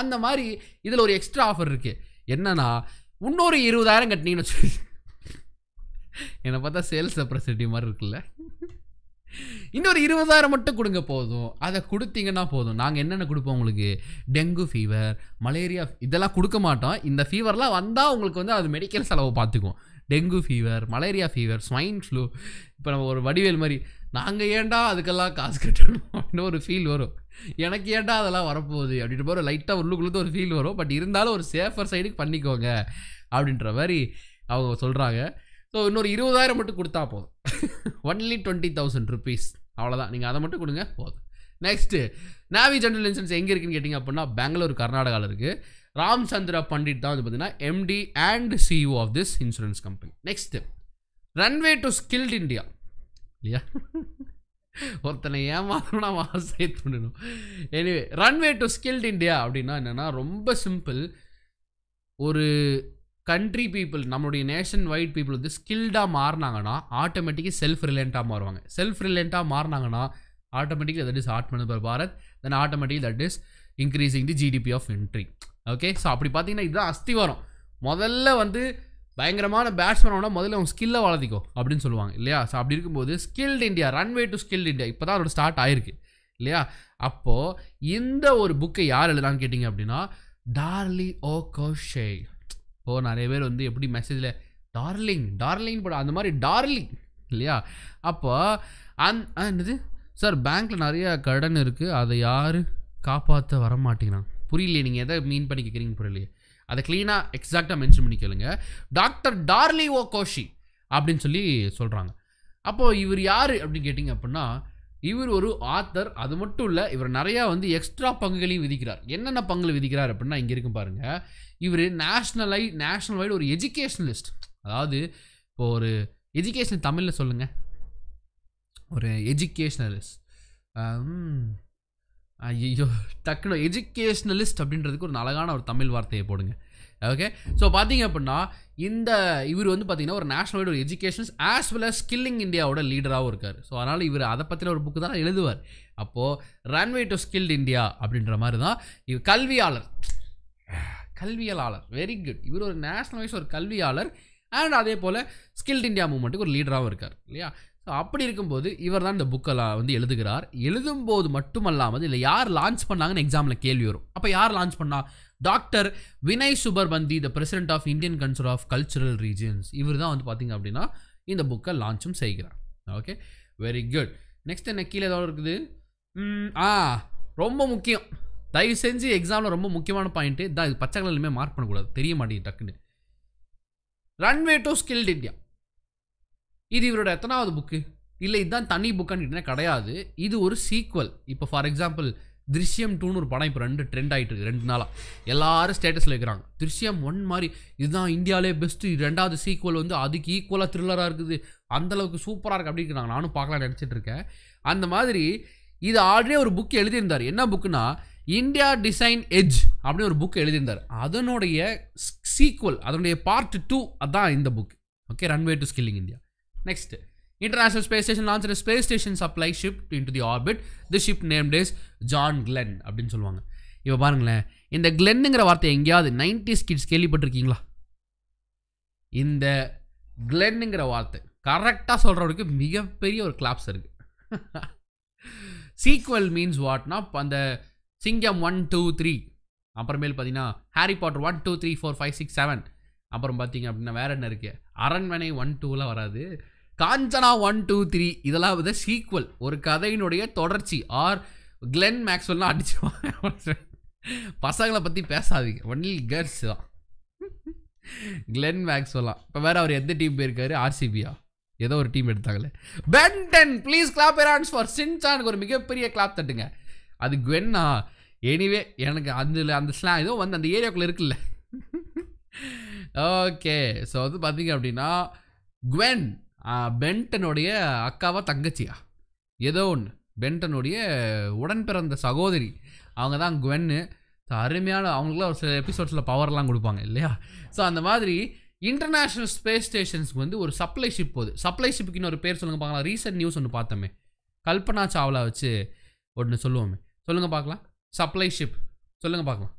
அந்த மாதிரி இதில் ஒரு எக்ஸ்ட்ரா ஆஃபர் இருக்குது என்னென்னா இன்னொரு இருபதாயிரம் கட்டினீங்கன்னு வச்சு என்னை பார்த்தா சேல்ஸ் ரெப்ரசன்டேட்டிவ் மாதிரி இருக்குல்ல இன்னொரு இருபதாயிரம் மட்டும் கொடுங்க போதும் அதை கொடுத்தீங்கன்னா போதும் நாங்கள் என்னென்ன கொடுப்போம் உங்களுக்கு டெங்கு ஃபீவர் மலேரியா இதெல்லாம் கொடுக்க மாட்டோம் இந்த ஃபீவர்லாம் வந்தால் உங்களுக்கு வந்து அது மெடிக்கல் செலவை பார்த்துக்கும் dengue fever malaria fever swine flu இப்போ நம்ம ஒரு வடிவேல் மாதிரி நாங்கள் ஏன்டா அதுக்கெல்லாம் காசு கட்டணும் அப்படின்னு ஒரு ஃபீல் வரும் எனக்கு ஏன்டா அதெல்லாம் வரப்போகுது அப்படின்ற மாதிரி லைட்டாக உள்ளுக்குள்ளது ஒரு ஃபீல் வரும் பட் இருந்தாலும் ஒரு சேஃபர் சைடுக்கு பண்ணிக்கோங்க அப்படின்ற மாதிரி அவங்க சொல்கிறாங்க ஸோ இன்னொரு இருபதாயிரம் மட்டும் கொடுத்தா போதும் ஒன்லி டுவெண்ட்டி தௌசண்ட் ருபீஸ் அவ்வளோதான் நீங்கள் அதை மட்டும் கொடுங்க போதும் நெக்ஸ்ட்டு நாவி ஜென்ரல் இன்சூரன்ஸ் எங்கே இருக்குன்னு கேட்டிங்க அப்படின்னா பெங்களூர் கர்நாடகாவில் இருக்குது ராம்சந்திரா பண்டிட் தான் வந்து பார்த்தீங்கன்னா MD and CEO of this insurance company next runway to skilled India இல்லையா ஒருத்தனை ஏமாத்தணும்னா அவன் ஆசை பண்ணணும் anyway runway to skilled India அப்படின்னா என்னென்னா ரொம்ப சிம்பிள் ஒரு கண்ட்ரி பீப்புள் நம்மளுடைய நேஷன் வைட் பீப்புள் வந்து ஸ்கில்டாக மாறினாங்கன்னா ஆட்டோமேட்டிக்காக செல்ஃப் ரிலேண்ட்டாக மாறுவாங்க செல்ஃப் ரிலேண்ட்டாக மாறினாங்கன்னா automatic that is Atmanirbhar Bharat then automatic that is increasing the GDP of entry okay so அப்படி பார்த்தீங்கன்னா இதுதான் அஸ்தி வரும் முதல்ல வந்து பயங்கரமான பேட்ஸ்மேனோட முதல்ல அவங்க ஸ்கில்லை வளர்த்திக்கோ அப்படின்னு சொல்லுவாங்க இல்லையா ஸோ அப்படி இருக்கும்போது skilled India runway to skilled India இப்போ தான் அதோட ஸ்டார்ட் ஆயிருக்கு இல்லையா அப்போது இந்த ஒரு புக்கை யார் எழுதலான்னு கேட்டிங்க அப்படின்னா டார்லி ஓ கோஷே ஓ நிறைய பேர் வந்து எப்படி மெசேஜில் டார்லிங் டார்லிங் போட அந்த மாதிரி டார்லிங் இல்லையா அப்போ அந் என்னது சார் பேங்க்கில் நிறைய கடன் இருக்குது அதை யார் காப்பாற்ற வரமாட்டேங்கிறான் புரியலையே நீங்கள் எதை மீன் பண்ணி கேட்குறீங்க புரியலையே அதை க்ளீனாக எக்ஸாக்டாக மென்ஷன் பண்ணி கேளுங்க டாக்டர் டார்லி ஓ கோஷி அப்படின்னு சொல்லி சொல்கிறாங்க அப்போது இவர் யார் அப்படின்னு கேட்டிங்க அப்படின்னா இவர் ஒரு ஆத்தர் அது மட்டும் இல்லை இவர் நிறையா வந்து எக்ஸ்ட்ரா பங்குகளையும் விதிக்கிறார் என்னென்ன பங்குகள் விதிக்கிறார் அப்படின்னா இங்கே இருக்கும் பாருங்கள் இவர் நேஷ்னலை நேஷ்னல் வைடு ஒரு எஜுகேஷனலிஸ்ட் அதாவது இப்போ ஒரு எஜுகேஷன் தமிழில் சொல்லுங்கள் ஒரு எஜுகேஷ்னலிஸ்ட் ஐயோ டக்குனு எஜுகேஷ்னலிஸ்ட் அப்படின்றதுக்கு ஒரு அழகான ஒரு தமிழ் வார்த்தையை போடுங்க ஓகே ஸோ பார்த்தீங்க அப்படின்னா இந்த இவர் வந்து பார்த்தீங்கன்னா ஒரு நேஷனல் வைடு ஒரு educations as well as skilling இந்தியாவோட லீடராகவும் இருக்கார் ஸோ அதனால் இவர் அதை பற்றின ஒரு புக்கு தான் எழுதுவார் அப்போது ரன்வே டு ஸ்கில்ட் இந்தியா அப்படின்ற மாதிரி தான் இவர் கல்வியாளர் கல்வியலாளர் வெரி குட் இவர் ஒரு நேஷனல் வைஸ் ஒரு கல்வியாளர் அண்ட் அதே போல் ஸ்கில்ட் இந்தியா மூமெண்ட்டுக்கு ஒரு லீடராகவும் இருக்கார் இல்லையா அப்படி இருக்கும்போது இவர் தான் இந்த புக்கெல்லாம் வந்து எழுதுகிறார் எழுதும்போது மட்டுமல்லாமல் இல்லை யார் லான்ச் பண்ணாங்கன்னு எக்ஸாமில் கேள்வி வரும் அப்போ யார் லான்ச் பண்ணா doctor Vinay Sahasrabuddhe the president of Indian council of cultural relations இவர் தான் வந்து பார்த்திங்க அப்படின்னா இந்த புக்கை லான்ச்சும் செய்கிறார் ஓகே வெரி குட் நெக்ஸ்ட் என்ன கீழே ஏதாவது இருக்குது ஆ ரொம்ப முக்கியம் தயவு செஞ்சு எக்ஸாமில் ரொம்ப முக்கியமான பாயிண்ட்டு இதான் இது பச்சை கலர்லையுமே மார்க் பண்ணக்கூடாது தெரிய மாட்டேங்குது டக்குன்னு ரன்வே டு ஸ்கில்ட் இந்தியா இது இவரோட எத்தனாவது புக்கு இல்லை இதுதான் தனி புக்கான்னு கிடையாது இது ஒரு சீக்வல் இப்போ ஃபார் எக்ஸாம்பிள் திருஷ்யம் டூன்னு ஒரு படம் இப்போ ரெண்டு ட்ரெண்ட் ஆகிட்டு இருக்குது ரெண்டு நாளாக எல்லாரும் ஸ்டேட்டஸில் வைக்கிறாங்க திருஷ்யம் ஒன் மாதிரி இதுதான் இந்தியாவிலே பெஸ்ட்டு ரெண்டாவது சீக்வல் வந்து அதுக்கு ஈக்குவலாக த்ரில்லராக இருக்குது அந்தளவுக்கு சூப்பராக இருக்குது அப்படின்னு இருக்கிறாங்க நானும் பார்க்கலாம் நினச்சிட்டு இருக்கேன் அந்த மாதிரி இது ஆல்ரெடி ஒரு புக் எழுதியிருந்தார் என்ன புக்குனா இந்தியா டிசைன் எஜ் அப்படின்னு ஒரு புக் எழுதியிருந்தார் அதனுடைய சீக்வல் அதனுடைய பார்ட் டூ அதான் இந்த book okay runway to skilling India next International space station launched space station station supply ship the orbit the This name named John John அப்படின்னு சொல்லுவாங்க இப்போ பாருங்களேன் இந்த கிளென்னுங்கிற வார்த்தை எங்கேயாவது நைன்டி ஸ்கிட்ஸ் கேள்விப்பட்டிருக்கீங்களா இந்த கிளென்னுங்கிற வார்த்தை கரெக்டாக சொல்கிறவருக்கு மிகப்பெரிய ஒரு கிளாப்ஸ் இருக்குது சீக்வல் மீன்ஸ் வாட்னா அந்த சிங்கம் ஒன் டூ த்ரீ அப்புறமேல் பார்த்தீங்கன்னா Harry Potter one two three four five six seven அப்புறம் பார்த்தீங்க அப்படின்னா வேறு என்ன இருக்குது அரண்மனை ஒன் டூலாம் வராது காஞ்சனா ஒன் டூ த்ரீ இதெல்லாம் வந்து சீக்வல் ஒரு கதையினுடைய தொடர்ச்சி ஆர் கிளென் மேக்ஸ்வெல்லாம் அடிச்சுவாங்க பசங்களை பற்றி பேசாதீங்க ஒன்லி கேர்ள்ஸ் தான் கிளென் மேக்ஸ்வெல்லாம் இப்போ வேறு அவர் எந்த டீம் போயிருக்காரு ஆர்சிபியா ஏதோ ஒரு டீம் எடுத்தாங்களே பென்டன் ப்ளீஸ் கிளாப் ஹேண்ட்ஸ் ஃபார் சின்சானுக்கு ஒரு மிகப்பெரிய கிளாப் தட்டுங்க அது குவென்னா எனிவே எனக்கு அந்த அந்த ஸ்லா ஏதோ வந்து அந்த ஏரியாக்குள்ளே இருக்குல்ல ஓகே ஸோ வந்து பார்த்தீங்க அப்படின்னா குவென் பென்டனுடைய அக்காவா தங்கச்சியா ஏதோ ஒன்று பென்டனுடைய உடன் பிறந்த சகோதரி அவங்க தான் குவென்னு ஸோ அருமையான அவங்களுக்குலாம் ஒரு சில எபிசோட்ஸில் பவர்லாம் கொடுப்பாங்க இல்லையா ஸோ அந்த மாதிரி இன்டர்நேஷ்னல் ஸ்பேஸ் ஸ்டேஷன்ஸ்க்கு வந்து ஒரு சப்ளை ஷிப் போகுது சப்ளை ஷிப்புக்கு இன்னொரு பேர் சொல்லுங்கள் பார்க்கலாம் ரீசெண்ட் நியூஸ் ஒன்று பார்த்தோமே கல்பனா சாவ்லா வச்சு ஒன்று சொல்லுவோமே சொல்லுங்கள் பார்க்கலாம் சப்ளை ஷிப் சொல்லுங்கள் பார்க்கலாம்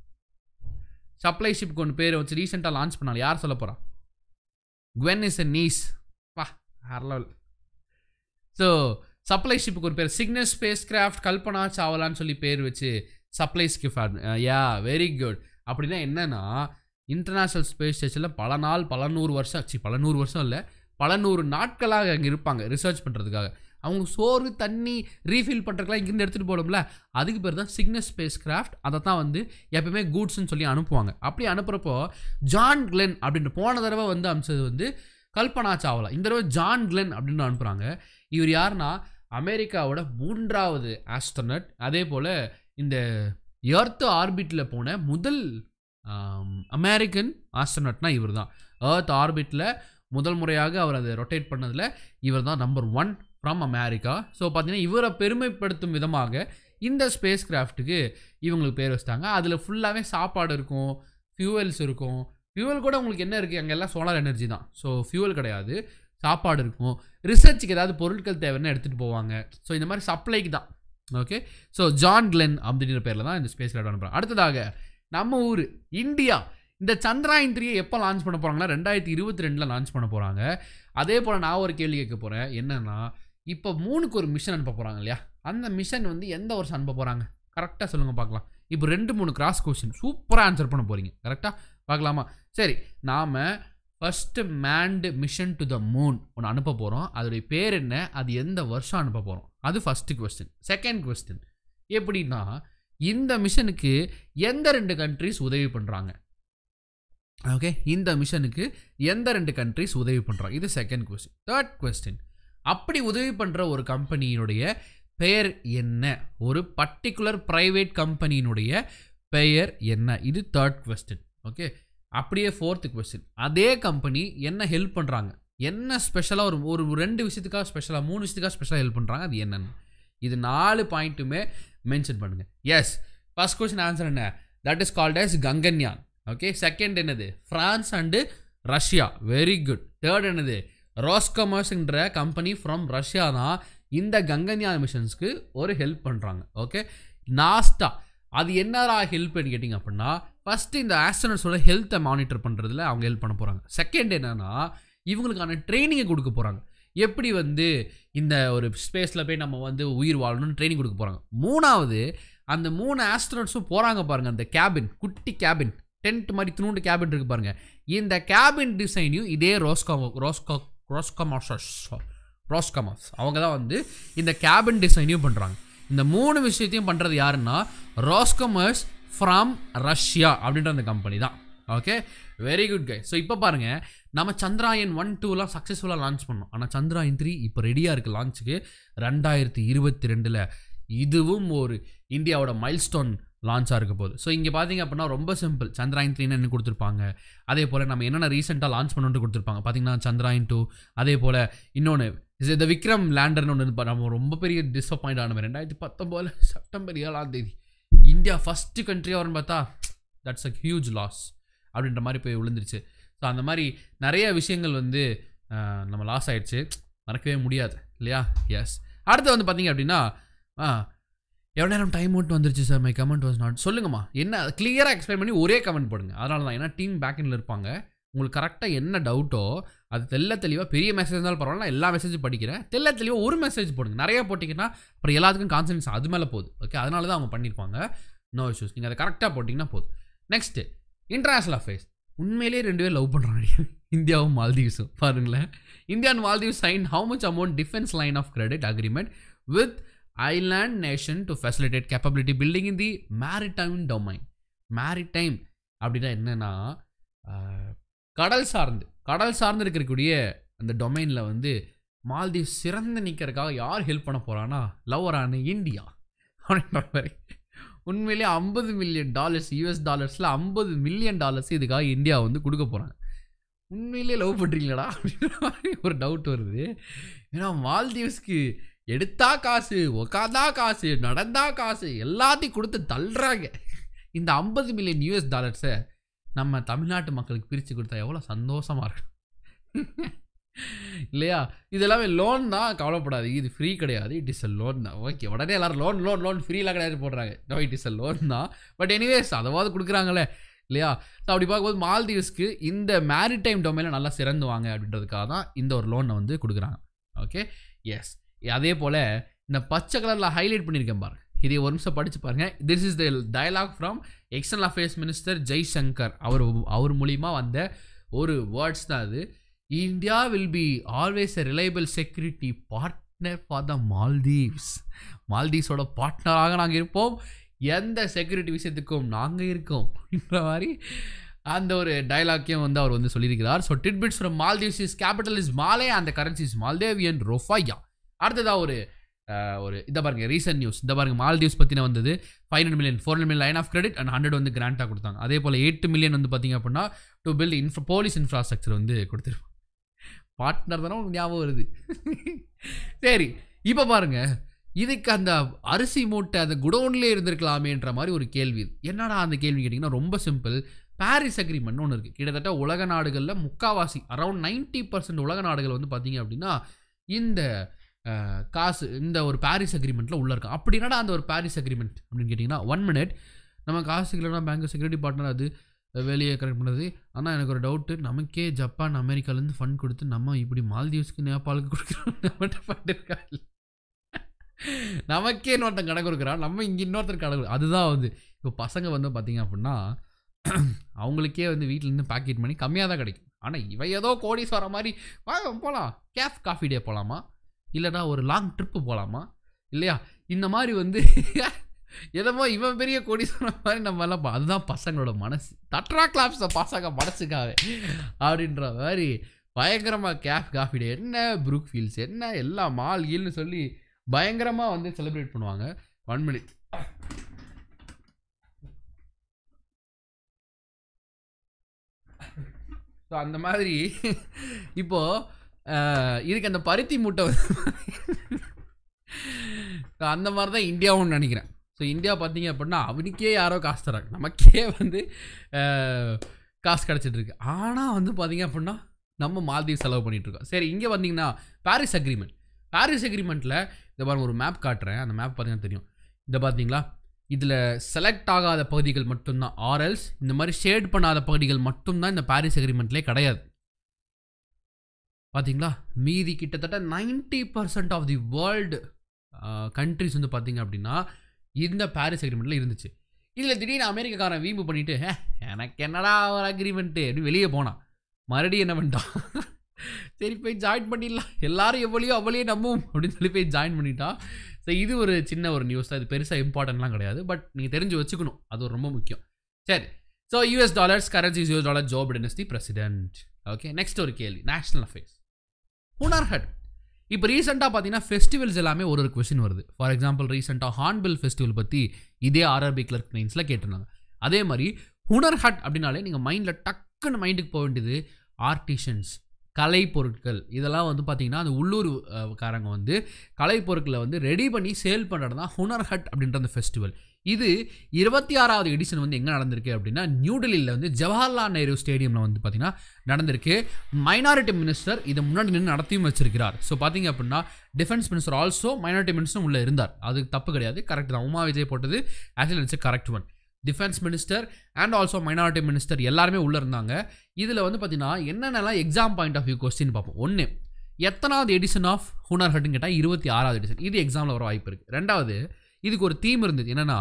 சப்ளை ஷிப்க்கு ஒன்று பேர் வச்சு ரீசெண்டாக லான்ச் பண்ணாலும் யார் சொல்ல போகிறான் குவென் இஸ் எ நீஸ் பா ஹர் லெவல் ஸோ சப்ளை ஷிப்புக்கு ஒரு பேர் சிக்னஸ் ஸ்பேஸ் கிராஃப்ட் கல்பனா சாவலான்னு சொல்லி பேர் வச்சு supply ship yeah very good அப்படின்னா என்னென்னா இன்டர்நேஷ்னல் ஸ்பேஸ் ஸ்டேஷனில் பல நாள் பல நூறு வருஷம் ஆச்சு பல நூறு வருஷம் இல்லை பல நூறு நாட்களாக அங்கே இருப்பாங்க ரிசர்ச் பண்ணுறதுக்காக அவங்க சோறு தண்ணி ரீஃபில் பண்ணுறதுக்குலாம் இங்கேருந்து எடுத்துகிட்டு போகணும்ல அதுக்கு பேர் தான் சிக்னஸ் ஸ்பேஸ் கிராஃப்ட் அதை தான் வந்து எப்பவுமே கூட்ஸ்ன்னு சொல்லி அனுப்புவாங்க அப்படி அனுப்புகிறப்போ ஜான் கிளென் அப்படின்ற போன தடவை வந்து அமிச்சது வந்து கல்பனா சாவலா இந்த தடவை ஜான் கிளென் அப்படின்னு அனுப்புகிறாங்க இவர் யாருன்னா அமெரிக்காவோட மூன்றாவது ஆஸ்ட்ரனட் அதே போல் இந்த எர்த்து ஆர்பிட்டில் போன முதல் அமெரிக்கன் ஆஸ்ட்ரனட்னா இவர் தான் ஏர்த் ஆர்பிட்டில் முதல் முறையாக அவர் அதை ரொட்டேட் பண்ணதில் இவர் தான் number one from America so பார்த்தீங்கன்னா இவரை பெருமைப்படுத்தும் விதமாக இந்த ஸ்பேஸ் கிராஃப்ட்டுக்கு இவங்களுக்கு பேர் வச்சிட்டாங்க அதில் ஃபுல்லாகவே சாப்பாடு இருக்கும் ஃபியூவல்ஸ் இருக்கும் ஃபியூவல் கூட உங்களுக்கு என்ன இருக்குது அங்கே எல்லாம் சோலார் எனர்ஜி தான் ஸோ ஃபியூவல் கிடையாது சாப்பாடு இருக்கும் ரிசர்ச்சுக்கு ஏதாவது பொருட்கள் தேவைன்னு எடுத்துகிட்டு போவாங்க ஸோ இந்த மாதிரி சப்ளைக்கு தான் ஓகே ஸோ ஜான் கிளென் அப்படின்ற பேரில் தான் இந்த ஸ்பேஸ் கிராஃப்ட் அனுப்புகிறோம் அடுத்ததாக நம்ம ஊர் இந்தியா இந்த சந்திராயன் த்ரீயை எப்போ லான்ச் பண்ண போகிறாங்கன்னா ரெண்டாயிரத்தி இருபத்தி ரெண்டில் லான்ச் பண்ண போகிறாங்க அதே போல் நான் ஒரு கேள்வி கேட்க போகிறேன் என்னென்னா இப்போ மூணுக்கு ஒரு மிஷன் அனுப்ப போகிறாங்க இல்லையா அந்த மிஷன் வந்து எந்த வருஷம் அனுப்ப போகிறாங்க கரெக்டாக சொல்லுங்கள் பார்க்கலாம் இப்போ ரெண்டு மூணு கிராஸ் கொஸ்டின் சூப்பராக ஆன்சர் பண்ண போகிறீங்க கரெக்டாக பார்க்கலாமா சரி நாம் first manned mission to the moon ஒன்று அனுப்ப போகிறோம் அதோடைய பேர் என்ன அது எந்த வருஷம் அனுப்ப போகிறோம் அது ஃபஸ்ட்டு கொஸ்டின் செகண்ட் கொஸ்டின் எப்படின்னா இந்த மிஷனுக்கு எந்த ரெண்டு கண்ட்ரிஸ் உதவி பண்ணுறாங்க ஓகே இந்த மிஷனுக்கு எந்த ரெண்டு கண்ட்ரிஸ் உதவி பண்ணுறாங்க இது செகண்ட் கொஸ்டின் தேர்ட் கொஸ்டின் அப்படி உதவி பண்ணுற ஒரு கம்பெனியினுடைய பெயர் என்ன ஒரு பர்டிகுலர் ப்ரைவேட் கம்பெனியினுடைய பெயர் என்ன இது தேர்ட் கொஸ்டின் ஓகே அப்படியே ஃபோர்த்து கொஸ்டின் அதே கம்பெனி என்ன ஹெல்ப் பண்ணுறாங்க என்ன ஸ்பெஷலாக ஒரு ஒரு ரெண்டு விஷயத்துக்காக ஸ்பெஷலாக மூணு விஷயத்துக்காக ஸ்பெஷலாக ஹெல்ப் பண்ணுறாங்க அது என்னென்னு இது நாலு பாயிண்ட்டுமே மென்ஷன் பண்ணுங்கள் எஸ் ஃபஸ்ட் கொஸ்டின் ஆன்சர் என்ன that is called as Gaganyaan okay second என்னது France and Russia very good third என்னது ராஸ்கமர்ஸ்ன்ற கம்பெனி ஃப்ரம் ரஷ்யா தான் இந்த கங்கன்யான் மிஷன்ஸ்க்கு ஒரு ஹெல்ப் பண்ணுறாங்க ஓகே நாஸ்டா அது என்னடா ஹெல்ப்னு கேட்டிங்க அப்படின்னா ஃபஸ்ட்டு இந்த ஆஸ்ட்ரோனட்ஸோட ஹெல்த்தை மானிட்டர் பண்ணுறதுல அவங்க ஹெல்ப் பண்ண போகிறாங்க செகண்ட் என்னென்னா இவங்களுக்கான ட்ரைனிங்கை கொடுக்க போகிறாங்க எப்படி வந்து இந்த ஒரு ஸ்பேஸில் போய் நம்ம வந்து உயிர் வாழணும்னு ட்ரைனிங் கொடுக்க போகிறாங்க மூணாவது அந்த மூணு ஆஸ்ட்ரோனட்ஸும் போகிறாங்க பாருங்கள் அந்த கேபின் குட்டி கேபின் டென்ட் மாதிரி துணுண்டு கேபின் இருக்குது பாருங்கள் இந்த கேபின் டிசைனையும் இதே ரோஸ்கா ரோஸ்கா ரோஸ்கமாசஸ் ரோஸ்கமாஸ் அவங்க தான் வந்து இந்த கேபின் டிசைனையும் பண்ணுறாங்க இந்த மூணு விஷயத்தையும் பண்ணுறது யாருன்னா ரோஸ்கமர்ஸ் ஃப்ரம் ரஷ்யா அப்படின்ற அந்த கம்பெனி தான் ஓகே வெரி குட் கை ஸோ இப்போ பாருங்கள் நம்ம சந்திராயன் ஒன் டூலாம் சக்ஸஸ்ஃபுல்லாக லான்ச் பண்ணோம் ஆனால் சந்திராயன் த்ரீ இப்போ ரெடியாக இருக்குது லான்ச்சுக்கு ரெண்டாயிரத்தி இருபத்தி ரெண்டில் இதுவும் ஒரு இந்தியாவோட மைல்ஸ்டோன் லான்ச் ஆகிருக்க போகுது ஸோ இங்கே பார்த்தீங்க அப்படின்னா ரொம்ப சிம்பிள் சந்திராயன் த்ரீன்னு என்ன கொடுத்துருப்பாங்க அதே போல் நம்ம என்னென்ன ரீசெண்டாக லான்ச் பண்ணுன்னு கொடுத்துருப்பாங்க பார்த்தீங்கன்னா சந்திராயன் டூ அதே போல் இன்னொன்று இந்த விக்ரம் லேண்டர்னு ஒன்று நம்ம ரொம்ப பெரிய டிஸப்பாயிண்ட் மாதிரி ரெண்டாயிரத்தி பத்தொம்போதில் செப்டம்பர் ஏழாம் தேதி இந்தியா ஃபஸ்ட்டு கண்ட்ரி வரும் பார்த்தா தட்ஸ் அ ஹியூஜ் லாஸ் அப்படின்ற மாதிரி போய் விழுந்துருச்சு ஸோ அந்த மாதிரி நிறைய விஷயங்கள் வந்து நம்ம லாஸ் ஆகிடுச்சு மறக்கவே முடியாது இல்லையா எஸ் அடுத்து வந்து பார்த்தீங்க அப்படின்னா எவ்வளோ நேரம் டைம் அவுட் வந்துருச்சு sir my comment was not சொல்லுங்கம்மா என்ன கிளியராக எக்ஸ்பிளைன் பண்ணி ஒரே கமெண்ட் போடுங்க அதனால தான் ஏன்னா டீம் பேக்கெண்டில் இருப்பாங்க உங்களுக்கு கரெக்டாக என்ன டவுட்டோ அது தெல்ல தெளிவாக பெரிய மெசேஜ் இருந்தாலும் பரவாயில்ல எல்லா மெசேஜும் படிக்கிறேன் தெல்ல தெளிவாக ஒரு மெசேஜ் போடுங்க நிறையா போட்டிங்கன்னா அப்புறம் எல்லாத்துக்கும் கான்சன்ட்ரேஷன் அது மேலே போகுது ஓகே அதனால தான் அவங்க பண்ணியிருப்பாங்க நோ இஷ்யூஸ் நீங்கள் அதை கரெக்டாக போட்டிங்கன்னா போதும் நெக்ஸ்ட்டு இன்டர்நேஷ்னல் அஃபேர்ஸ் உண்மையிலேயே ரெண்டு பேர் லவ் பண்ணுறாங்க இந்தியாவும் மால்தீவ்ஸும் பாருங்களேன் India and Maldives sign how much amount defense line of credit agreement with island nation to facilitate capability building in the maritime domain maritime அப்படின்னா என்னென்னா கடல் சார்ந்து கடல் சார்ந்து இருக்கக்கூடிய அந்த டொமைனில் வந்து மால்தீவ் சிறந்து நிற்கிறதுக்காக யார் ஹெல்ப் பண்ண போகிறான்னா லவ்வரான இந்தியா அப்படின்ற மாதிரி உண்மையிலேயே ஐம்பது மில்லியன் டாலர்ஸ் யூஎஸ் டாலர்ஸில் ஐம்பது மில்லியன் டாலர்ஸ் இதுக்காக இந்தியா வந்து கொடுக்க போகிறாங்க உண்மையிலேயே லவ் பண்ணுறீங்களடா அப்படின்ற மாதிரி ஒரு டவுட் வருது ஏன்னா மால்தீவ்ஸ்க்கு எடுத்தா காசு உக்காந்தா காசு நடந்தா காசு எல்லாத்தையும் கொடுத்து தள்ளுறாங்க இந்த ஐம்பது மில்லியன் யூஎஸ் டாலர்ஸை நம்ம தமிழ்நாட்டு மக்களுக்கு பிரித்து கொடுத்தா எவ்வளோ சந்தோஷமாக இருக்கும் இல்லையா இது எல்லாமே லோன் தான் கவலைப்படாது இது ஃப்ரீ கிடையாது இட் இஸ் அ லோன் தான் ஓகே உடனே எல்லோரும் லோன் லோன் லோன் ஃப்ரீலாம் கிடையாது போடுறாங்க no it is a loan தான் பட் எனிவேஸ் அதாவது கொடுக்குறாங்களே இல்லையா ஸோ அப்படி பார்க்கும்போது மால்தீவ்ஸ்க்கு இந்த மேரிடைம் டொமைனில் நல்லா சிறந்து வாங்க அப்படின்றதுக்காக தான் இந்த ஒரு லோனை வந்து கொடுக்குறாங்க ஓகே எஸ் அதே போல் இந்த பச்சை கலரில் ஹைலைட் பண்ணியிருக்கேன் பாருங்க இதை ஒரு நிமிஷம் படித்து பாருங்கள் this is the dialogue from external affairs minister Jaishankar அவர் அவர் மூலிமா வந்த ஒரு வேர்ட்ஸ் தான் அது India will be always a reliable security partner for the Maldives மால்தீவ்ஸோட பார்ட்னராக நாங்கள் இருப்போம் எந்த செக்யூரிட்டி விஷயத்துக்கும் நாங்கள் இருக்கோம் அப்படின்ற மாதிரி அந்த ஒரு டைலாக்கையும் வந்து அவர் வந்து சொல்லியிருக்கிறார் so titbits from Maldives is capital is Male அந்த கரன்சி இஸ் மால்தேவியன் ரொஃபையா அடுத்ததாக ஒரு ஒரு இதை பாருங்க ரீசெண்ட் நியூஸ் இந்த பாருங்க மால்தீவ்ஸ் பற்றின வந்தது five hundred million four hundred million line of credit and hundred வந்து கிராண்டாக கொடுத்தாங்க அதே போல் எயிட் மில்லியன் வந்து பார்த்தீங்க அப்படின்னா to build infra police infrastructure வந்து கொடுத்துருவோம் பார்ட்னர் தானே உங்களுக்கு ஞாபகம் வருது சரி இப்போ பாருங்கள் இதுக்கு அந்த அரிசி மூட்டை அந்த குடோன்லேயே இருந்திருக்கலாமேன்ற மாதிரி ஒரு கேள்வி இது என்னடா அந்த கேள்வி கேட்டிங்கன்னா ரொம்ப சிம்பிள் பாரிஸ் அக்ரிமெண்ட் ஒன்று இருக்குது கிட்டத்தட்ட உலக நாடுகளில் முக்காவாசி அரௌண்ட் நைன்ட்டி பர்சன்ட் உலக நாடுகள் வந்து பார்த்தீங்க அப்படின்னா இந்த காசு இந்த ஒரு பாரிஸ் அக்ரிமெண்ட்டில் உள்ளே இருக்கும் அப்படி என்னடா அந்த ஒரு பாரிஸ் அக்ரிமெண்ட் அப்படின்னு கேட்டிங்கன்னா ஒன் மினிட் நம்ம காசு இல்லைன்னா பேங்க் செக்யூரிட்டி பார்ட்னர் அது வெளியே கரெக்ட் பண்ணுறது ஆனால் எனக்கு ஒரு டவுட்டு நமக்கே ஜப்பான் அமெரிக்காலேருந்து ஃபண்ட் கொடுத்து நம்ம இப்படி மால்தீவ்ஸ்க்கு நேபாளுக்கு கொடுக்குறோம் நம்மகிட்ட நமக்கே இன்னொருத்தன் கடை கொடுக்குறான் நம்ம இங்கே இன்னொருத்தர் கொடுக்கு அதுதான் வந்து இப்போ பசங்க வந்து பார்த்திங்க அப்படின்னா அவங்களுக்கே வந்து வீட்டிலேருந்து பேக்கெட் பண்ணி கம்மியாக தான் கிடைக்கும் ஆனால் இவை ஏதோ கோடிஸ் வர மாதிரி போகலாம் கேஃப் காஃபி டே போகலாமா இல்லைனா ஒரு லாங் ட்ரிப்பு போகலாமா இல்லையா இந்த மாதிரி வந்து எதமோ இவன் பெரிய கொடி சொன்ன மாதிரி நம்ம எல்லாம் அதுதான் பசங்களோட மனசு தட்ரா கிளாப்ஸை பசங்க மனசுக்காவே அப்படின்ற மாதிரி பயங்கரமாக கேஃப் காஃபி என்ன ப்ரூக் ஃபீல்ஸ் என்ன எல்லாம் மால் கீல்னு சொல்லி பயங்கரமாக வந்து செலிப்ரேட் பண்ணுவாங்க ஒன் மினிட் ஸோ அந்த மாதிரி இப்போது இதுக்கு அந்த பருத்தி மூட்டை அந்த மாதிரி தான் இந்தியாவும் நினைக்கிறேன் ஸோ இந்தியா பார்த்தீங்க அப்படின்னா அவனுக்கே யாரோ காசு தராங்க நமக்கே வந்து காசு கிடச்சிட்ருக்கு ஆனால் வந்து பார்த்தீங்க அப்படின்னா நம்ம மாலத்தீவ் செலவு பண்ணிகிட்ருக்கோம் சரி இங்கே வந்தீங்கன்னா பாரிஸ் அக்ரிமெண்ட் பாரிஸ் அக்ரிமெண்ட்டில் இந்த பாருங்க ஒரு மேப் காட்டுறேன் அந்த மேப் பார்த்தீங்கன்னா தெரியும் இந்த பார்த்தீங்களா இதில் செலக்ட் ஆகாத பகுதிகள் மட்டும்தான் ஆர்எல்ஸ் இந்த மாதிரி ஷேட் பண்ணாத பகுதிகள் மட்டும்தான் இந்த பாரிஸ் அக்ரிமெண்ட்லேயே கிடையாது பார்த்தீங்களா மீதி கிட்டத்தட்ட ninety percent of the world countries வந்து பார்த்தீங்க அப்படின்னா இந்த பாரிஸ் அக்ரிமெண்ட்டில் இருந்துச்சு இதில் திடீர்னு அமெரிக்காக்காரன் வீம்பு பண்ணிவிட்டு எனக்கு என்னடா ஒரு அக்ரிமெண்ட்டு அப்படின்னு வெளியே போனான் மறுபடியும் என்ன பண்ணிட்டான் சரி போய் ஜாயின் பண்ணிடலாம் எல்லாரும் எவ்வளையோ அவ்வளோ நம்பும் அப்படின்னு சொல்லி போய் ஜாயின் பண்ணிட்டான் ஸோ இது ஒரு சின்ன ஒரு நியூஸ் தான் இது பெருசாக இம்பார்ட்டன்ட்லாம் கிடையாது பட் நீங்கள் தெரிஞ்சு வச்சுக்கணும் அது ரொம்ப முக்கியம் சரி so US dollars currencies US dollar Joe பிடனஸ்தி பிரசிடென்ட் ஓகே நெக்ஸ்ட் ஒரு கேள்வி நேஷ்னல் அஃபேர்ஸ் ஹுனர்ஹட் இப்போ ரீசெண்டாக பார்த்தீங்கன்னா ஃபெஸ்டிவல்ஸ் எல்லாமே ஒரு ஒரு கொஸ்டின் வருது ஃபார் எக்ஸாம்பிள் ரீசெண்டாக ஹார்ன்பில் ஃபெஸ்டிவல் பற்றி இதே ஆர்ஆர்பி கிளர்க் மெயின்ஸில் கேட்டிருந்தாங்க அதே மாதிரி ஹுனர் ஹட் அப்படின்னாலே நீங்கள் மைண்டில் டக்குன்னு மைண்டுக்கு போக வேண்டியது ஆர்டிஷன்ஸ் கலை பொருட்கள் இதெல்லாம் வந்து பார்த்தீங்கன்னா அந்த உள்ளூர் காரங்க வந்து கலை பொருட்களை வந்து ரெடி பண்ணி சேல் பண்ணுறது தான் ஹுனர் ஹட் அப்படின்ற அந்த ஃபெஸ்டிவல் இது இருபத்தி ஆறாவது எடிஷன் வந்து எங்கே நடந்திருக்கு அப்படின்னா நியூடெல்லியில் வந்து ஜவஹர்லால் நேரு ஸ்டேடியமில் வந்து பார்த்திங்கன்னா நடந்திருக்கு மைனாரிட்டி மினிஸ்டர் இதை முன்னாடி நின்று நடத்தியும் வச்சிருக்கிறார் ஸோ பார்த்திங்க அப்படின்னா டிஃபென்ஸ் மினிஸ்டர் ஆல்சோ மைனாரிட்டி மினிஸ்டரும் உள்ளே இருந்தார் அது தப்பு கிடையாது கரெக்ட் தான் உமா விஜய் போட்டது actually it's correct one defense minister and also minority minister எல்லாருமே உள்ளே இருந்தாங்க இதில் வந்து பார்த்திங்கன்னா என்னென்னலாம் exam point of view question பார்ப்போம் ஒன்று எத்தனாவது எடிஷன் ஆஃப் ஹூனர் ஹட்டுன்னு கேட்டால் இருபத்தி ஆறாவது எடிஷன் இது எக்ஸாமில் வர வாய்ப்பு இருக்குது ரெண்டாவது இதுக்கு ஒரு தீம் இருந்தது என்னென்னா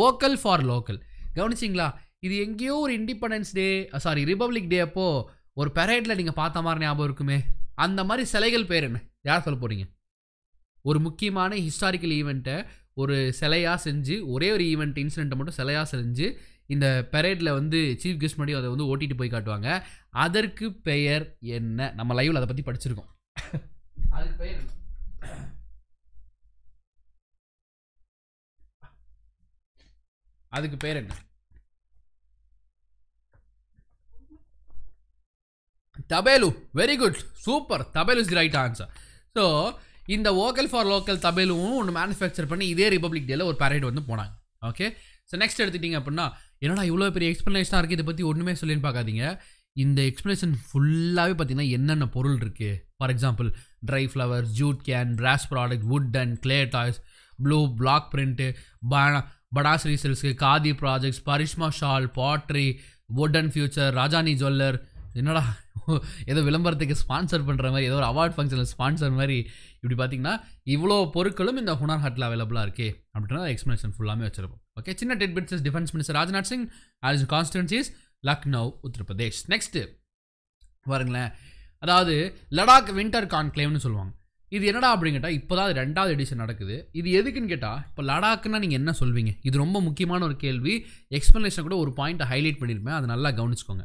வோக்கல் ஃபார் லோக்கல் கவனிச்சிங்களா இது எங்கேயோ ஒரு independence day sorry republic day அப்போது ஒரு பெரேட்டில் நீங்கள் பார்த்த மாதிரி ஞாபகம் இருக்குமே அந்த மாதிரி சிலைகள் பேர் என்ன யார் சொல்ல போகிறீங்க ஒரு முக்கியமான ஹிஸ்டாரிக்கல் ஈவெண்ட்டை ஒரு சிலையாக செஞ்சு ஒரே ஒரு ஈவெண்ட் இன்சிடென்ட்டை மட்டும் சிலையாக செஞ்சு இந்த பெரேடில் வந்து சீஃப் கெஸ்ட் மட்டும் அதை வந்து ஓட்டிகிட்டு போய் காட்டுவாங்க அதற்கு பெயர் என்ன நம்ம லைவில் அதை பற்றி படிச்சிருக்கோம் அதுக்கு பெயர் அதுக்கு பேர் என்ன தபேலு வெரி குட் சூப்பர் தபேலு இஸ் ரைட் ஆன்சர் ஸோ இந்த ஓக்கல் ஃபார் லோக்கல் தபேலுவும் ஒன்று மேனுஃபேக்சர் பண்ணி இதே ரிப்பப்ளிக் டேல ஒரு பேரேட் வந்து போனாங்க ஓகே ஸோ நெக்ஸ்ட் எடுத்துட்டிங்க அப்படின்னா என்னடா இவ்வளோ பெரிய எக்ஸ்ப்ளனேஷனாக இருக்குது இதை பற்றி ஒன்றுமே சொல்லின்னு பார்க்காதீங்க இந்த எக்ஸ்ப்ளனேஷன் ஃபுல்லாகவே பார்த்தீங்கன்னா என்னென்ன பொருள் இருக்குது for example dry flower jute cane brass product wood and clay toys blue block print பானா படாஸ் ரீசல்ஸ்க்கு காதி ப்ராஜெக்ட்ஸ் பரிஷ்மா ஷால் பாட்ரி அண்ட் ஃபியூச்சர் ராஜானி ஜுவல்லர் என்னடா ஏதோ விளம்பரத்துக்கு ஸ்பான்சர் பண்ணுற மாதிரி ஏதோ ஒரு அவார்ட் ஃபங்க்ஷனில் ஸ்பான்சர் மாதிரி இப்படி பார்த்தீங்கன்னா இவ்வளோ பொருட்களும் இந்த ஹுனார் ஹட்டில் அவைலபிளாக இருக்கே அப்படின்னா எக்ஸ்ப்ளனேஷன் ஃபுல்லாமே வச்சிருப்போம் ஓகே சின்ன titbits defense minister Rajnath Singh as constituencies Lucknow Uttar Pradesh next பாருங்களேன் அதாவது லடாக் வின்டர் கான்க்ளேவ்னு சொல்லுவாங்க இது என்னடா அப்படின்னு கேட்டால் இப்போ தான் அது ரெண்டாவது எடிஷன் நடக்குது இது எதுக்குன்னு கேட்டால் இப்போ லடாக்குன்னா நீங்கள் என்ன சொல்வீங்க இது ரொம்ப முக்கியமான ஒரு கேள்வி எக்ஸ்ப்ளனேஷன் கூட ஒரு பாயிண்ட்டை ஹைலைட் பண்ணியிருப்பேன் அது நல்லா கவனிச்சுக்கோங்க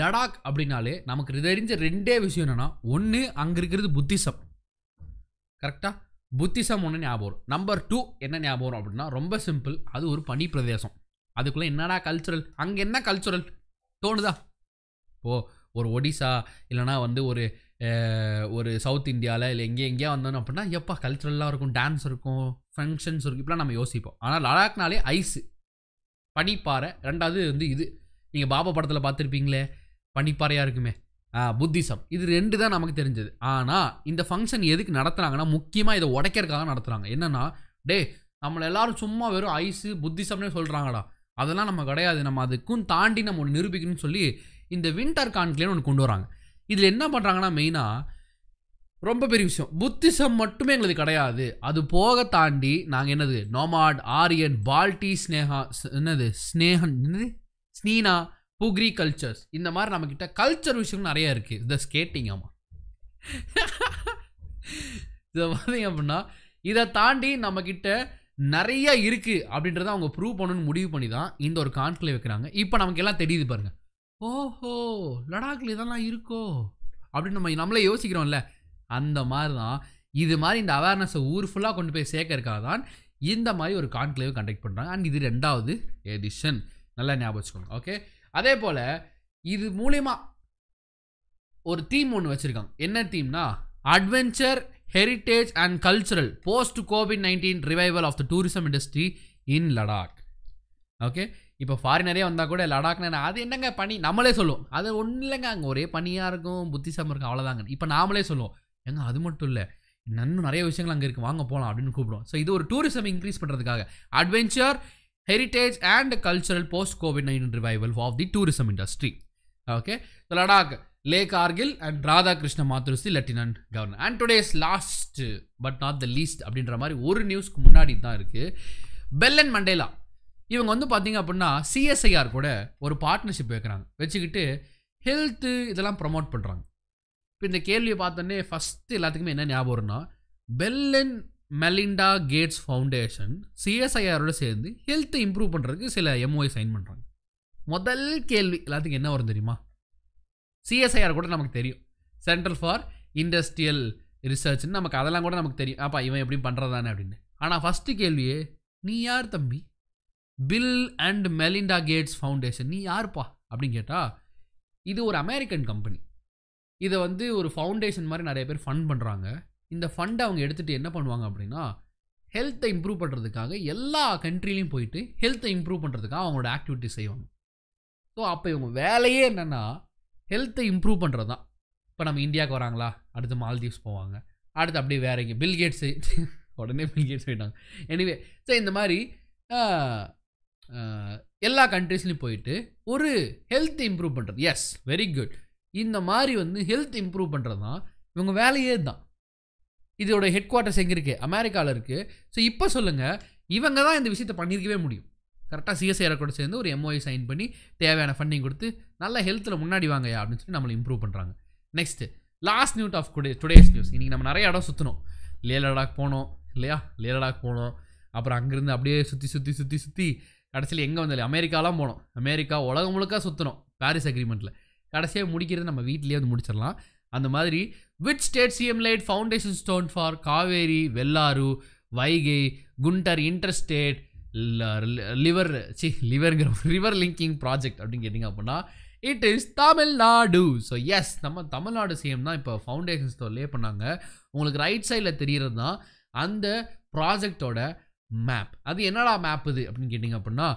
லடாக் அப்படின்னாலே நமக்கு தெரிஞ்ச ரெண்டே விஷயம் என்னென்னா ஒன்று அங்கே இருக்கிறது புத்திசம் கரெக்டாக புத்திசம் ஒன்று ஞாபகம் வரும் நம்பர் டூ என்ன ஞாபகம் வரும் அப்படின்னா ரொம்ப சிம்பிள் அது ஒரு பனி பிரதேசம் அதுக்குள்ளே என்னடா கல்ச்சுரல் அங்கே என்ன கல்ச்சுரல் தோணுதா ஓ ஒரு ஒடிசா இல்லைனா வந்து ஒரு ஒரு சவுத் இந்தியாவில் இல்லை எங்கே எங்கேயா வந்தோம் அப்படின்னா எப்போ கல்ச்சுரல்லாம் இருக்கும் டான்ஸ் இருக்கும் ஃபங்க்ஷன்ஸ் இருக்கும் இப்படிலாம் நம்ம யோசிப்போம் ஆனால் லடாக்னாலே ஐஸு பனிப்பாறை ரெண்டாவது வந்து இது நீங்கள் பாபா படத்தில் பார்த்துருப்பீங்களே பனிப்பாறையாக இருக்குமே புத்திசம் இது ரெண்டு தான் நமக்கு தெரிஞ்சது ஆனால் இந்த ஃபங்க்ஷன் எதுக்கு நடத்துகிறாங்கன்னா முக்கியமாக இதை உடைக்கிறதுக்காக நடத்துகிறாங்க என்னென்னா டே நம்மளை எல்லோரும் சும்மா வெறும் ஐஸு புத்திசம்னே சொல்கிறாங்களா அதெல்லாம் நம்ம கிடையாது நம்ம அதுக்கும் தாண்டி நம்ம ஒன்று நிரூபிக்கணும்னு சொல்லி இந்த வின்டர் கான்க்ளேன்னு ஒன்று கொண்டு வராங்க இதில் என்ன பண்ணுறாங்கன்னா மெயினாக ரொம்ப பெரிய விஷயம் புத்திசம் மட்டுமே எங்களுக்கு கிடையாது அது போக தாண்டி நாங்கள் என்னது நோமாட் ஆரியன் பால்டி ஸ்னேகா என்னது ஸ்னேகன் என்னது ஸ்னீனா புக்ரி கல்ச்சர்ஸ் இந்த மாதிரி நம்மக்கிட்ட கல்ச்சர் விஷயம் நிறையா இருக்குது இதை ஸ்கேட்டிங் ஆமாம் இதை பார்த்தீங்க அப்படின்னா இதை தாண்டி நம்மக்கிட்ட நிறையா இருக்குது அப்படின்றத அவங்க ப்ரூவ் பண்ணணும்னு முடிவு பண்ணி தான் இந்த ஒரு கான்க்ளே வைக்கிறாங்க இப்போ நமக்கு எல்லாம் தெரியுது பாருங்கள் ஓஹோ லடாக்ல இதெல்லாம் இருக்கோ அப்படின்னு நம்ம நம்மளே யோசிக்கிறோம்ல அந்த மாதிரி தான் இது மாதிரி இந்த அவேர்னஸை ஊர் ஃபுல்லாக கொண்டு போய் சேர்க்கறக்காக தான் இந்த மாதிரி ஒரு கான்க்ளேவ் கண்டக்ட் பண்ணுறாங்க அண்ட் இது ரெண்டாவது எடிஷன் நல்லா ஞாபகம் வச்சுக்கோங்க ஓகே அதே போல் இது மூலயமா ஒரு தீம் ஒன்று வச்சுருக்காங்க என்ன தீம்னா adventure heritage and cultural post covid nineteen revival of the tourism industry in Ladakh okay இப்போ ஃபாரினரே வந்தால் கூட லடாக்னா அது என்னங்க பனி நம்மளே சொல்லுவோம் அது ஒன்றும் இல்லைங்க அங்கே ஒரே பனியாக இருக்கும் புத்திசம் இருக்கும் அவ்வளோதாங்க இப்போ நாமளே சொல்லுவோம் ஏங்க அது மட்டும் இல்லை இன்னும் நிறைய விஷயங்கள் அங்கே இருக்குது வாங்க போகலாம் அப்படின்னு கூப்பிடுவோம் ஸோ இது ஒரு டூரிசம் இன்க்ரீஸ் பண்ணுறதுக்காக adventure heritage and cultural post covid nine revival of the tourism industry okay so Ladakh Leh Kargil and Radhakrishna மாத்ருஸ்தி lieutenant governor and today's last but not the least அப்படின்ற மாதிரி ஒரு நியூஸ்க்கு முன்னாடி தான் இருக்குது பெல்லன் மண்டேலா இவங்க வந்து பார்த்தீங்க அப்படின்னா சிஎஸ்ஐஆர் கூட ஒரு பார்ட்னர்ஷிப் வைக்கிறாங்க வச்சுக்கிட்டு ஹெல்த்து இதெல்லாம் ப்ரமோட் பண்ணுறாங்க இப்போ இந்த கேள்வியை பார்த்தோன்னே ஃபஸ்ட்டு எல்லாத்துக்குமே என்ன ஞாபகம்னா வரும்னா பெல்லன் மெலிண்டா கேட்ஸ் ஃபவுண்டேஷன் சிஎஸ்ஐஆரோடு சேர்ந்து ஹெல்த்தை இம்ப்ரூவ் பண்ணுறதுக்கு சில எம்ஓஐ சைன் பண்ணுறாங்க முதல் கேள்வி எல்லாத்துக்கும் என்ன வரும் தெரியுமா சிஎஸ்ஐஆர் கூட நமக்கு தெரியும் சென்ட்ரல் ஃபார் இண்டஸ்ட்ரியல் ரிசர்ச்னு நமக்கு அதெல்லாம் கூட நமக்கு தெரியும் அப்பா இவன் எப்படி பண்ணுறதானே அப்படின்னு ஆனால் ஃபஸ்ட்டு கேள்வியே நீ யார் தம்பி Bill and Melinda Gates foundation நீ யாருப்பா அப்படின்னு கேட்டால் இது ஒரு அமெரிக்கன் கம்பெனி இதை வந்து ஒரு ஃபவுண்டேஷன் மாதிரி நிறைய பேர் ஃபண்ட் பண்ணுறாங்க இந்த ஃபண்டை அவங்க எடுத்துகிட்டு என்ன பண்ணுவாங்க அப்படின்னா ஹெல்த்தை இம்ப்ரூவ் பண்ணுறதுக்காக எல்லா கண்ட்ரிலையும் போயிட்டு ஹெல்த்தை இம்ப்ரூவ் பண்ணுறதுக்காக அவங்களோட ஆக்டிவிட்டி செய்வாங்க ஸோ அப்போ இவங்க வேலையே என்னென்னா ஹெல்த்தை இம்ப்ரூவ் பண்ணுறது தான் இப்போ நம்ம இந்தியாவுக்கு வராங்களா அடுத்து மால்தீவ்ஸ் போவாங்க அடுத்து அப்படியே வேற இங்கே பில்கேட்ஸு உடனே பில்கேட்ஸ் போயிட்டாங்க எனிவே ஸோ இந்த மாதிரி எல்லா கண்ட்ரீஸ்லையும் போயிட்டு ஒரு ஹெல்த் இம்ப்ரூவ் பண்ணுறது எஸ் வெரி குட் இந்த மாதிரி வந்து ஹெல்த் இம்ப்ரூவ் பண்ணுறது தான் இவங்க வேலையே தான் இதோட ஹெட் குவார்ட்டர்ஸ் எங்கே இருக்குது அமெரிக்காவில் இருக்குது ஸோ இப்போ சொல்லுங்கள் இவங்க தான் இந்த விஷயத்தை பண்ணியிருக்கவே முடியும் கரெக்டாக சிஎஸ்ஐஆர் கூட சேர்ந்து ஒரு எம்ஓஐ சைன் பண்ணி தேவையான ஃபண்டிங் கொடுத்து நல்லா ஹெல்த்தில் முன்னாடி வாங்கயா அப்படின்னு சொல்லி நம்மளை இம்ப்ரூவ் பண்ணுறாங்க நெக்ஸ்ட்டு லாஸ்ட் நியூட் ஆஃப் டுடே டுடேஸ் நியூஸ் இன்றைக்கி நம்ம நிறைய இடம் சுற்றணும் லே லடாக் போனோம் இல்லையா லே லடாக் போனோம் அப்புறம் அங்கேருந்து அப்படியே சுற்றி சுற்றி சுற்றி சுற்றி கடைசியில் எங்கே வந்தது அமெரிக்காலாம் போனோம் அமெரிக்கா உலகம் முழுக்க சுற்றணும் பாரிஸ் அக்ரிமெண்ட்டில் கடைசியாக முடிக்கிறது நம்ம வீட்டிலேயே வந்து முடிச்சிடலாம் அந்த மாதிரி விட் state CM laid foundation stone for Kaveri Vellaru Vaigai Gundar interstate river சி லிவர்ங்கிற ரிவர் லிங்கிங் ப்ராஜெக்ட் அப்படின்னு கேட்டிங்க அப்படின்னா it is Tamil Nadu so yes நம்ம தமிழ்நாடு சிஎம் தான் இப்போ ஃபவுண்டேஷன் லே பண்ணாங்க உங்களுக்கு ரைட் சைடில் தெரிகிறது தான் அந்த ப்ராஜெக்டோட மேப் அது என்னடா மேப் இது அப்படின்னு கேட்டிங்க அப்படின்னா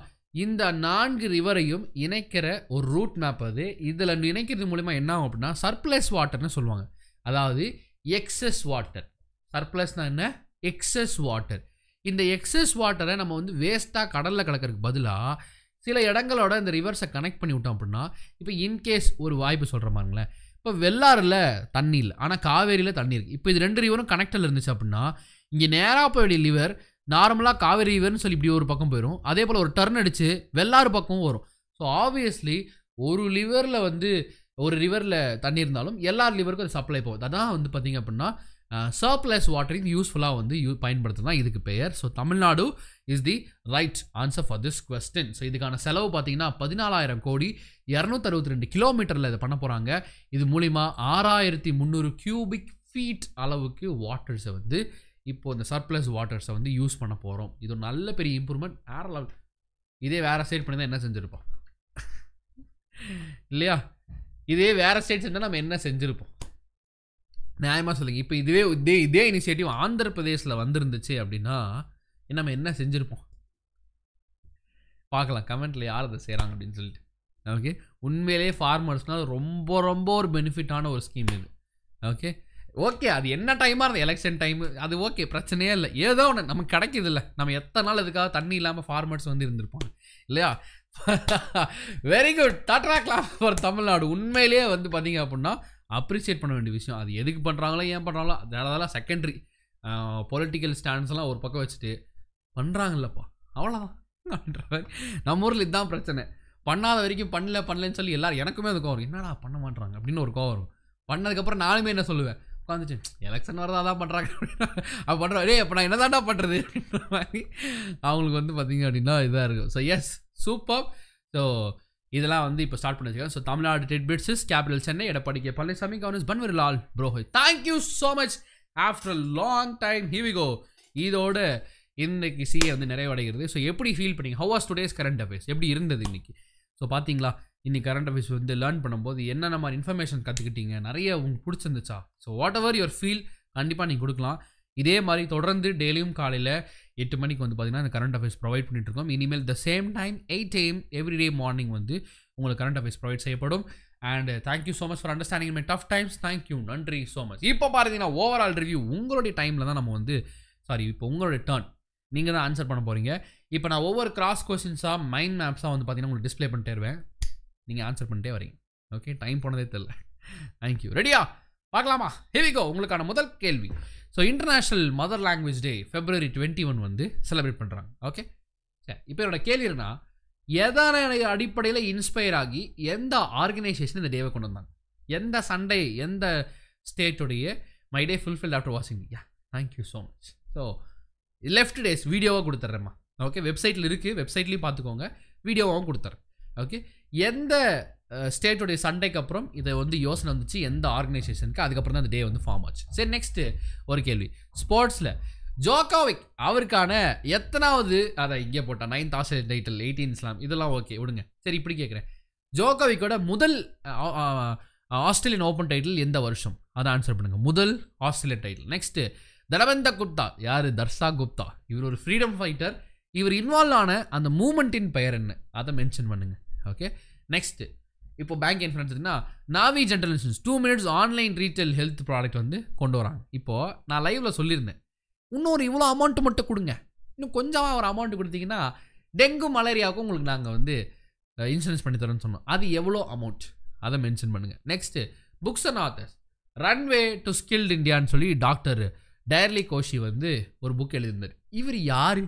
இந்த நான்கு ரிவரையும் இணைக்கிற ஒரு ரூட் மேப் அது இதில் இணைக்கிறது மூலிமா என்ன ஆகும் அப்படின்னா சர்ப்ளஸ் வாட்டர்னு சொல்லுவாங்க அதாவது எக்ஸஸ் வாட்டர் சர்ப்ளஸ்னா என்ன எக்ஸஸ் வாட்டர் இந்த எக்ஸஸ் வாட்டரை நம்ம வந்து வேஸ்ட்டாக கடலில் கலக்கிறதுக்கு பதிலாக சில இடங்களோட இந்த ரிவர்ஸை கனெக்ட் பண்ணி விட்டோம் அப்படின்னா இப்போ இன்கேஸ் ஒரு வாய்ப்பு சொல்கிற மாதிரிங்களேன் இப்போ வெள்ளாறில் தண்ணி இல்லை ஆனால் காவேரியில் தண்ணி இருக்குது இப்போ இது ரெண்டு ரிவரும் கனெக்டில் இருந்துச்சு அப்படின்னா இங்கே நேராக போய் லிவர் நார்மலாக காவேரி ரிவர்னு சொல்லி இப்படி ஒரு பக்கம் போயிடும் அதே போல் ஒரு டர்ன் அடித்து வெள்ளாறு பக்கமும் வரும் ஸோ ஆப்வியஸ்லி ஒரு லிவரில் வந்து ஒரு ரிவரில் தண்ணி இருந்தாலும் எல்லா லிவருக்கும் அது சப்ளை போகுது அதான் வந்து பார்த்திங்க அப்படின்னா சர்ப்ளஸ் வாட்டரிங் யூஸ்ஃபுல்லாக வந்து யூ பயன்படுத்தினா இதுக்கு பெயர் so Tamil Nadu is the right answer for this question so இதுக்கான செலவு பார்த்தீங்கன்னா பதினாலாயிரம் கோடி இரநூத்தறுபத்தி ரெண்டு கிலோமீட்டரில் இதை பண்ண போகிறாங்க இது மூலிமா ஆறாயிரத்தி முந்நூறு கியூபிக் ஃபீட் அளவுக்கு வாட்டர்ஸை வந்து இப்போது இந்த சர்ப்ளஸ் வாட்டர்ஸை வந்து யூஸ் பண்ண போகிறோம் இது ஒரு நல்ல பெரிய இம்ப்ரூவ்மெண்ட் வேற லெவல் இதே வேறு ஸ்டேட் பண்ணி தான் என்ன செஞ்சுருப்போம் இல்லையா இதே வேறு ஸ்டேட் செஞ்சால் நம்ம என்ன செஞ்சுருப்போம் நியாயமாக சொல்லுங்கள் இப்போ இதுவே இதே இதே இனிஷியேட்டிவ் ஆந்திர பிரதேசில் வந்திருந்துச்சு அப்படின்னா நம்ம என்ன செஞ்சுருப்போம் பார்க்கலாம் கமெண்டில் யார் அதை செய்கிறாங்க அப்படின்னு சொல்லிட்டு ஓகே உண்மையிலேயே ஃபார்மர்ஸ்னால் ரொம்ப ரொம்ப ஒரு பெனிஃபிட்டான ஒரு ஸ்கீம் இது ஓகே ஓகே அது என்ன டைமாக இருந்தது எலெக்ஷன் டைம் அது ஓகே பிரச்சனையே இல்லை ஏதோ ஒன்று நமக்கு கிடைக்கிது இல்லை நம்ம எத்தனை நாள் இதுக்காக தண்ணி இல்லாமல் ஃபார்மர்ஸ் வந்து இருந்திருப்பாங்க இல்லையா வெரி குட் டாட்ரா கிளாப் ஃபார் தமிழ்நாடு உண்மையிலேயே வந்து பார்த்தீங்க அப்படின்னா அப்ரிஷியேட் பண்ண வேண்டிய விஷயம் அது எதுக்கு பண்ணுறாங்களோ ஏன் பண்ணுறாங்களோ அதெல்லாம் செகண்டரி பொலிட்டிக்கல் ஸ்டாண்ட்ஸ்லாம் ஒரு பக்கம் வச்சுட்டு பண்ணுறாங்கல்லப்பா அவ்வளோதான் அப்படின்ற மாதிரி நம்ம ஊரில் இதுதான் பிரச்சனை பண்ணாத வரைக்கும் பண்ணல பண்ணலன்னு சொல்லி எல்லோரும் எனக்குமே அது கோவம் என்னடா பண்ண மாட்டாங்க அப்படின்னு ஒரு கோவம் வரும் பண்ணதுக்கப்புறம் நானுமே என்ன சொல்லுவேன் உட்காந்துச்சு எலெக்ஷன் வரதா தான் பண்ணுறாங்க அப்போ பண்ணுறோம் ஏ அப்போ நான் என்ன தாண்டா பண்ணுறது அப்படின்ற மாதிரி அவங்களுக்கு வந்து பார்த்திங்க அப்படின்னா இதாக இருக்கும் ஸோ எஸ் சூப்பர் ஸோ இதெல்லாம் வந்து இப்போ ஸ்டார்ட் பண்ணி வச்சுக்கோங்க so Tamil Nadu titbits capital Chennai Edappadi K Palaniswami governor Banwarilal Purohit thank you so much after long time ஹிவிகோ இதோட இன்றைக்கு சீ வந்து நிறைவடைகிறது ஸோ எப்படி ஃபீல் பண்ணீங்க how as today's current affairs எப்படி இருந்தது இன்றைக்கி ஸோ பார்த்தீங்களா இன்னி கரண்ட் அஃபேர்ஸ் வந்து லேர்ன் பண்ணும்போது என்னென்ன மாதிரி இன்ஃபர்மேஷன் கற்றுக்கிட்டீங்க நிறைய உங்களுக்கு பிடிச்சிருந்துச்சா so whatever your feel கண்டிப்பாக நீங்கள் கொடுக்கலாம் இதே மாதிரி தொடர்ந்து டெய்லியும் காலையில் எட்டு மணிக்கு வந்து பார்த்திங்கன்னா இந்த கரண்ட் அஃபேர்ஸ் ப்ரொவைட் பண்ணிட்டுருக்கோம் இனிமேல் the same time eight AM every day morning வந்து உங்களுக்கு கரண்ட் அஃபேர்ஸ் ப்ரொவைட் செய்யப்படும் and thank you so much for understanding my tough times thank you நன்றி ஸோ மச் இப்போ பார்த்தீங்கன்னா ஓவரால் ரிவ்யூ உங்களுடைய டைமில் தான் நம்ம வந்து சாரி இப்போ உங்களுடைய டேர்ன் நீங்கள் தான் ஆன்சர் பண்ண போகிறீங்க இப்போ நான் ஒவ்வொரு கிராஸ் கொஸ்டின்ஸாக மைண்ட் மேப்ஸாக வந்து பார்த்திங்கன்னா உங்களுக்கு டிஸ்பிளே பண்ணிட்டு வருவேன் நீங்கள் ஆன்சர் பண்ணிட்டே வரீங்க ஓகே டைம் போனதே தெரில தேங்க்யூ ரெடியா பார்க்கலாமா ஹெவிகோ உங்களுக்கான முதல் கேள்வி so international mother language day February twenty one வந்து செலிப்ரேட் பண்ணுறாங்க ஓகே சரி இப்போ என்னோட கேள்வினா எதான அடிப்படையில் இன்ஸ்பயர் ஆகி எந்த ஆர்கனைசேஷன் இந்த டேவை கொண்டு வந்தாங்க எந்த சண்டே எந்த ஸ்டேட்டுடைய மை டே ஃபுல்ஃபில் ஆஃப்டர் வாட்சிங் yeah thank you so much so left days வீடியோவாக கொடுத்துட்றேம்மா ஓகே வெப்சைட்டில் இருக்குது வெப்சைட்லேயும் பார்த்துக்கோங்க வீடியோவாகவும் கொடுத்துட்றேன் ஓகே எந்த ஸ்டேட்டுடைய சண்டைக்கு அப்புறம் இதை வந்து யோசனை வந்துச்சு எந்த ஆர்கனைசேஷனுக்கு அதுக்கப்புறம் தான் அந்த டே வந்து ஃபார்ம் ஆச்சு சரி நெக்ஸ்ட்டு ஒரு கேள்வி ஸ்போர்ட்ஸில் ஜோகாவிக் அவருக்கான எத்தனாவது அதை இங்கே போட்டால் நைன்த் ஆஸ்திரேலியன் டைட்டில் எயிட்டீன் இஸ்லாம் இதெல்லாம் ஓகே விடுங்க சரி இப்படி கேட்குறேன் ஜோகாவிக்கோட முதல் ஆஸ்திரேலியன் ஓப்பன் டைட்டில் எந்த வருஷம் அதை ஆன்சர் பண்ணுங்கள் முதல் ஆஸ்திரேலியன் டைட்டில் நெக்ஸ்ட்டு தனவந்த குப்தா யார் தர்சா குப்தா இவர் ஒரு ஃப்ரீடம் ஃபைட்டர் இவர் இன்வால்வ் ஆன அந்த மூமெண்ட்டின் பெயர் என்ன அதை மென்ஷன் பண்ணுங்கள் ஓகே நெக்ஸ்ட்டு இப்போ பேங்க் இன்ஃபரன்ஸ்னா Navi general insurance two minutes online retail health product வந்து கொண்டு வராங்க இப்போது நான் லைவில் சொல்லியிருந்தேன் இன்னொரு இவ்வளோ அமௌண்ட் மட்டும் கொடுங்க இன்னும் கொஞ்சமாக ஒரு அமௌண்ட் கொடுத்தீங்கன்னா டெங்கு மலேரியாவுக்கும் உங்களுக்கு நாங்கள் வந்து இன்சூரன்ஸ் பண்ணி தரோம்னு சொன்னோம் அது எவ்வளோ அமௌண்ட் அதை மென்ஷன் பண்ணுங்கள் next books and authors runway to skilled இந்தியான்னு சொல்லி டாக்டர் டயர்லி கோஷி வந்து ஒரு புக் எழுதியிருந்தார் இவர் யார்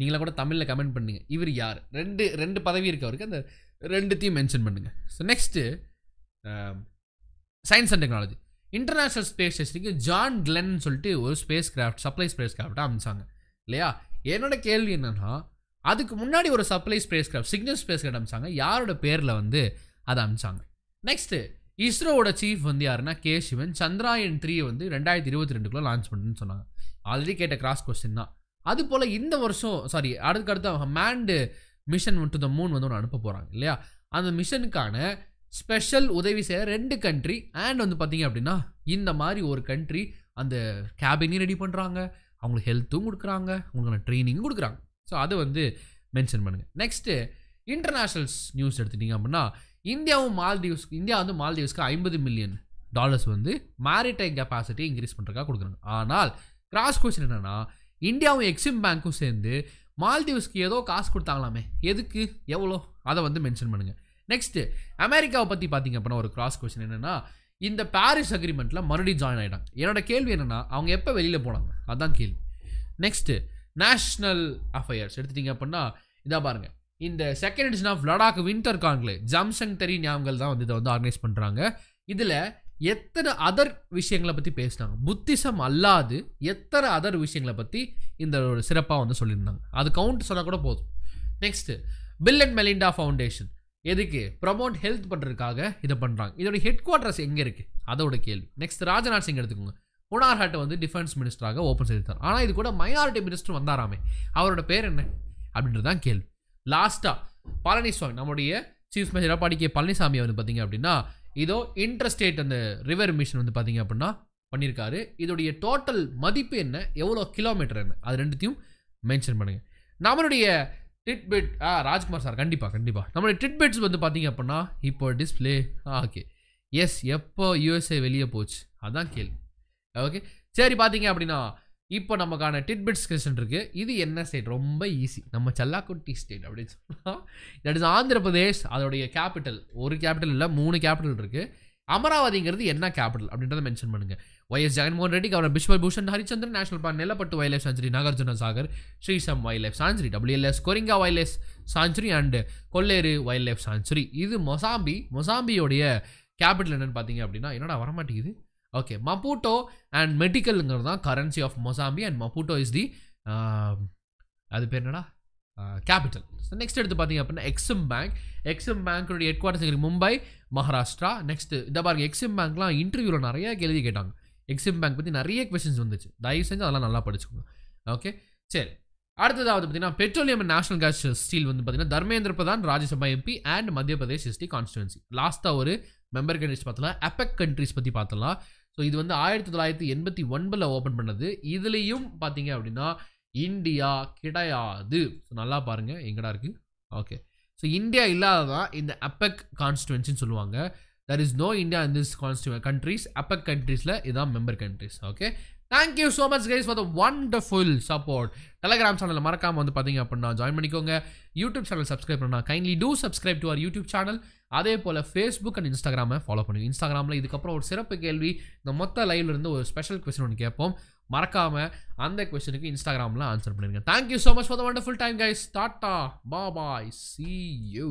நீங்களாம் கூட தமிழில் கமெண்ட் பண்ணுங்கள் இவர் யார் ரெண்டு ரெண்டு பதவி இருக்க அவருக்கு அந்த ரெண்டுத்தையும் மென்ஷன் பண்ணுங்கள் so next science and technology international space ஸ்டேஷனுக்கு ஜான் கிளென் சொல்லிட்டு ஒரு ஸ்பேஸ் கிராஃப்ட் சப்ளை ஸ்பேஸ் கிராஃப்டாக அமிச்சாங்க இல்லையா என்னோட கேள்வி என்னென்னா அதுக்கு முன்னாடி ஒரு supply space craft signal space craft அமைச்சாங்க யாரோட பேரில் வந்து அதை அமைச்சாங்க நெக்ஸ்ட்டு இஸ்ரோவோட சீஃப் வந்து யாருன்னா கே சிவன் சந்திராயன் த்ரீ வந்து ரெண்டாயிரத்தி இருபத்தி ரெண்டுக்குள்ளே லான்ச் பண்ணுன்னு சொன்னாங்க ஆல்ரெடி கேட்ட கிராஸ் கொஸ்டின் தான் அது போல் இந்த வருஷம் சாரி அவங்க manned mission to the moon வந்து ஒன்று அனுப்ப போகிறாங்க இல்லையா அந்த மிஷனுக்கான ஸ்பெஷல் உதவி செய்கிற ரெண்டு கண்ட்ரி அண்ட் வந்து பார்த்திங்க அப்படின்னா இந்த மாதிரி ஒரு கண்ட்ரி அந்த கேபினையும் ரெடி பண்ணுறாங்க அவங்களுக்கு ஹெல்த்தும் கொடுக்குறாங்க அவங்களுக்கான ட்ரைனிங் கொடுக்குறாங்க ஸோ அதை வந்து மென்ஷன் பண்ணுங்கள் நெக்ஸ்ட்டு இன்டர்நேஷ்னல்ஸ் நியூஸ் எடுத்துட்டிங்க அப்படின்னா இந்தியாவும் மால்தீவ்ஸ்க்கு இந்தியா வந்து மால்தீவ்ஸ்க்கு ஐம்பது மில்லியன் டாலர்ஸ் வந்து மேரிடைம் கெப்பாசிட்டி இன்க்ரீஸ் பண்ணுறதுக்காக கொடுக்குறாங்க ஆனால் கிராஸ் கொஸ்டின் என்னென்னா இந்தியாவும் எக்ஸிம் பேங்க்கும் சேர்ந்து மால்தீவ்ஸ்க்கு ஏதோ காசு கொடுத்தாங்களாமே எதுக்கு எவ்வளோ அதை வந்து மென்ஷன் பண்ணுங்கள் நெக்ஸ்ட்டு அமெரிக்காவை பற்றி பார்த்தீங்க அப்படின்னா ஒரு கிராஸ் கொஸ்டின் என்னென்னா இந்த பாரிஸ் அக்ரிமெண்ட்டில் மறுபடியும் ஜாயின் ஆகிட்டாங்க என்னோட கேள்வி என்னென்னா அவங்க எப்போ வெளியில் போனாங்க அதுதான் கேள்வி நெக்ஸ்ட்டு நேஷ்னல் அஃபயர்ஸ் எடுத்துட்டிங்க அப்படின்னா இதாக பாருங்கள் இந்த second edition of Ladakh winter conclave ஜம்சங் தெரி ஞாபகங்கள் தான் வந்து இதை வந்து ஆர்கனைஸ் பண்ணுறாங்க இதில் எத்தனை அதர் விஷயங்களை பற்றி பேசினாங்க புத்திசம் அல்லாது எத்தனை அதர் விஷயங்களை பற்றி இந்த ஒரு சிறப்பாக வந்து சொல்லியிருந்தாங்க அது கவுண்ட் சொன்னால் கூட போதும் next Bill and Melinda foundation எதுக்கு ப்ரமோட் ஹெல்த் பண்ணுறதுக்காக இதை பண்ணுறாங்க இதோட ஹெட் குவார்ட்டர்ஸ் எங்கே இருக்குது அதோட கேள்வி நெக்ஸ்ட் ராஜ்நாத் சிங் எடுத்துக்கோங்க ஹுனார் ஹாட்டை வந்து டிஃபென்ஸ் மினிஸ்டராக ஓப்பன் செய்திருந்தார் ஆனால் இது கூட மைனாரிட்டி மினிஸ்டர் வந்தாராமே அவரோட பேர் என்ன அப்படின்றது தான் கேள்வி லாஸ்ட்டாக பழனிசாமி நம்முடைய chief minister Edappadi K Palaniswami வந்து பார்த்தீங்க அப்படின்னா இதோ இன்ட்ரஸ்டேட் அந்த ரிவர் மிஷன் வந்து பார்த்தீங்க அப்படின்னா பண்ணியிருக்காரு இதோடைய டோட்டல் மதிப்பு என்ன எவ்வளோ கிலோமீட்டர் என்ன அது ரெண்டுத்தையும் மென்ஷன் பண்ணுங்கள் நம்மளுடைய ட்ரிட்பெட் ஆ ராஜ்குமார் சார் கண்டிப்பாக கண்டிப்பாக நம்மளுடைய ட்ரிட்பிட்ஸ் வந்து பார்த்தீங்க அப்படின்னா இப்போ டிஸ்பிளே ஆ ஓகே எஸ் எப்போ யூஎஸ்ஏ வெளியே போச்சு அதான் கேள்வி ஓகே சரி பார்த்தீங்க அப்படின்னா இப்போ நமக்கான டிட்பிட்ஸ் கொஸ்டின் இருக்குது இது என்ன ஸ்டேட் ரொம்ப ஈஸி நம்ம செல்லாக்குட்டி ஸ்டேட் அப்படின்னு சொன்னால் தட் இஸ் ஆந்திர பிரதேஷ் அதோடைய கேபிட்டல் ஒரு கேபிட்டல் இல்லை மூணு கேபிட்டல் இருக்குது அமராவதிங்கிறது என்ன கேபிட்டல் அப்படின்றத மென்ஷன் பண்ணுங்க Y S Jaganmohan Reddy governor Biswa Bhushan Harichandan national park Nelapattu wildlife sanctuary Nagarjuna Sagar Srisailam wildlife sanctuary WLS Coringa wildlife sanctuary and Kolleru wildlife sanctuary இது மொசாம்பி மொசாம்பியோடைய கேபிட்டல் என்னென்னு பார்த்தீங்க அப்படின்னா என்னடா வரமாட்டேங்குது ஓகே மபூட்டோ அண்ட் மெடிக்கலுங்கிறது தான் currency of Mozambique and Maputo is the அது பேர் என்னடா கேபிட்டல் ஸோ நெக்ஸ்ட் எடுத்து பார்த்தீங்க அப்படின்னா எக்ஸிம் பேங்க் எக்ஸிம் பேங்க்கோட ஹெட் குவார்ட்டர்ஸ் இருக்குது மும்பை மகாராஷ்டிரா நெக்ஸ்ட்டு இதை பாருங்க எக்ஸிம் பேங்க்லாம் இன்டர்வியூவில் நிறையா கேள்வி கேட்டாங்க எக்ஸிம் பேங்க் பற்றி நிறைய கொஷின்ஸ் வந்துச்சு தயவு செஞ்சு அதெல்லாம் நல்லா படிச்சுக்கோங்க ஓகே சரி அடுத்ததாவது பார்த்தீங்கன்னா petroleum and national gas steel வந்து பார்த்தீங்கன்னா Dharmendra Pradhan Rajya Sabha MP and Madhya Pradesh ST constituency லாஸ்ட்டாக ஒரு மெம்பர் கண்ட்ரிஸ் பார்த்தலாம் அப்பெக் கண்ட்ரிஸ் பற்றி பார்த்தலாம் ஸோ இது வந்து ஆயிரத்தி தொள்ளாயிரத்தி எண்பத்தி ஒன்பதில் ஓப்பன் பண்ணது இதுலேயும் பார்த்தீங்க அப்படின்னா இந்தியா கிடையாது ஸோ நல்லா பாருங்கள் எங்கடா இருக்குது ஓகே ஸோ இந்தியா இல்லாததான் இந்த அப்பெக் கான்ஸ்டுவன்சின்னு சொல்லுவாங்க there is no India in this கான்ஸ்டியூ கண்ட்ரிஸ் அப்பெக் கண்ட்ரீஸில் இதான் member countries okay thank you so much guys for the wonderful support Telegram சேனலில் மறக்காமல் வந்து பார்த்தீங்க அப்படின்னா ஜாயின் பண்ணிக்கோங்க யூடியூப் சேனல் சப்ஸ்கிரைப் பண்ணா kindly do subscribe to our YouTube channel அதே போல் ஃபேஸ்புக் அண்ட் இன்ஸ்டாகிராமை ஃபாலோ பண்ணுங்க இன்ஸ்டாகிராமில் இதுக்கப்புறம் ஒரு சிறப்பு கேள்வி இந்த மொத்த லைவ்ல இருந்து ஒரு ஸ்பெஷல் கொஸ்டின் ஒன்று கேட்போம் மறக்காமல் அந்த கொஸ்டினுக்கு இன்ஸ்டாகிராமில் ஆன்சர் பண்ணிடுங்க thank you so much for the wonderful time guys tata பா பாய் சி யூ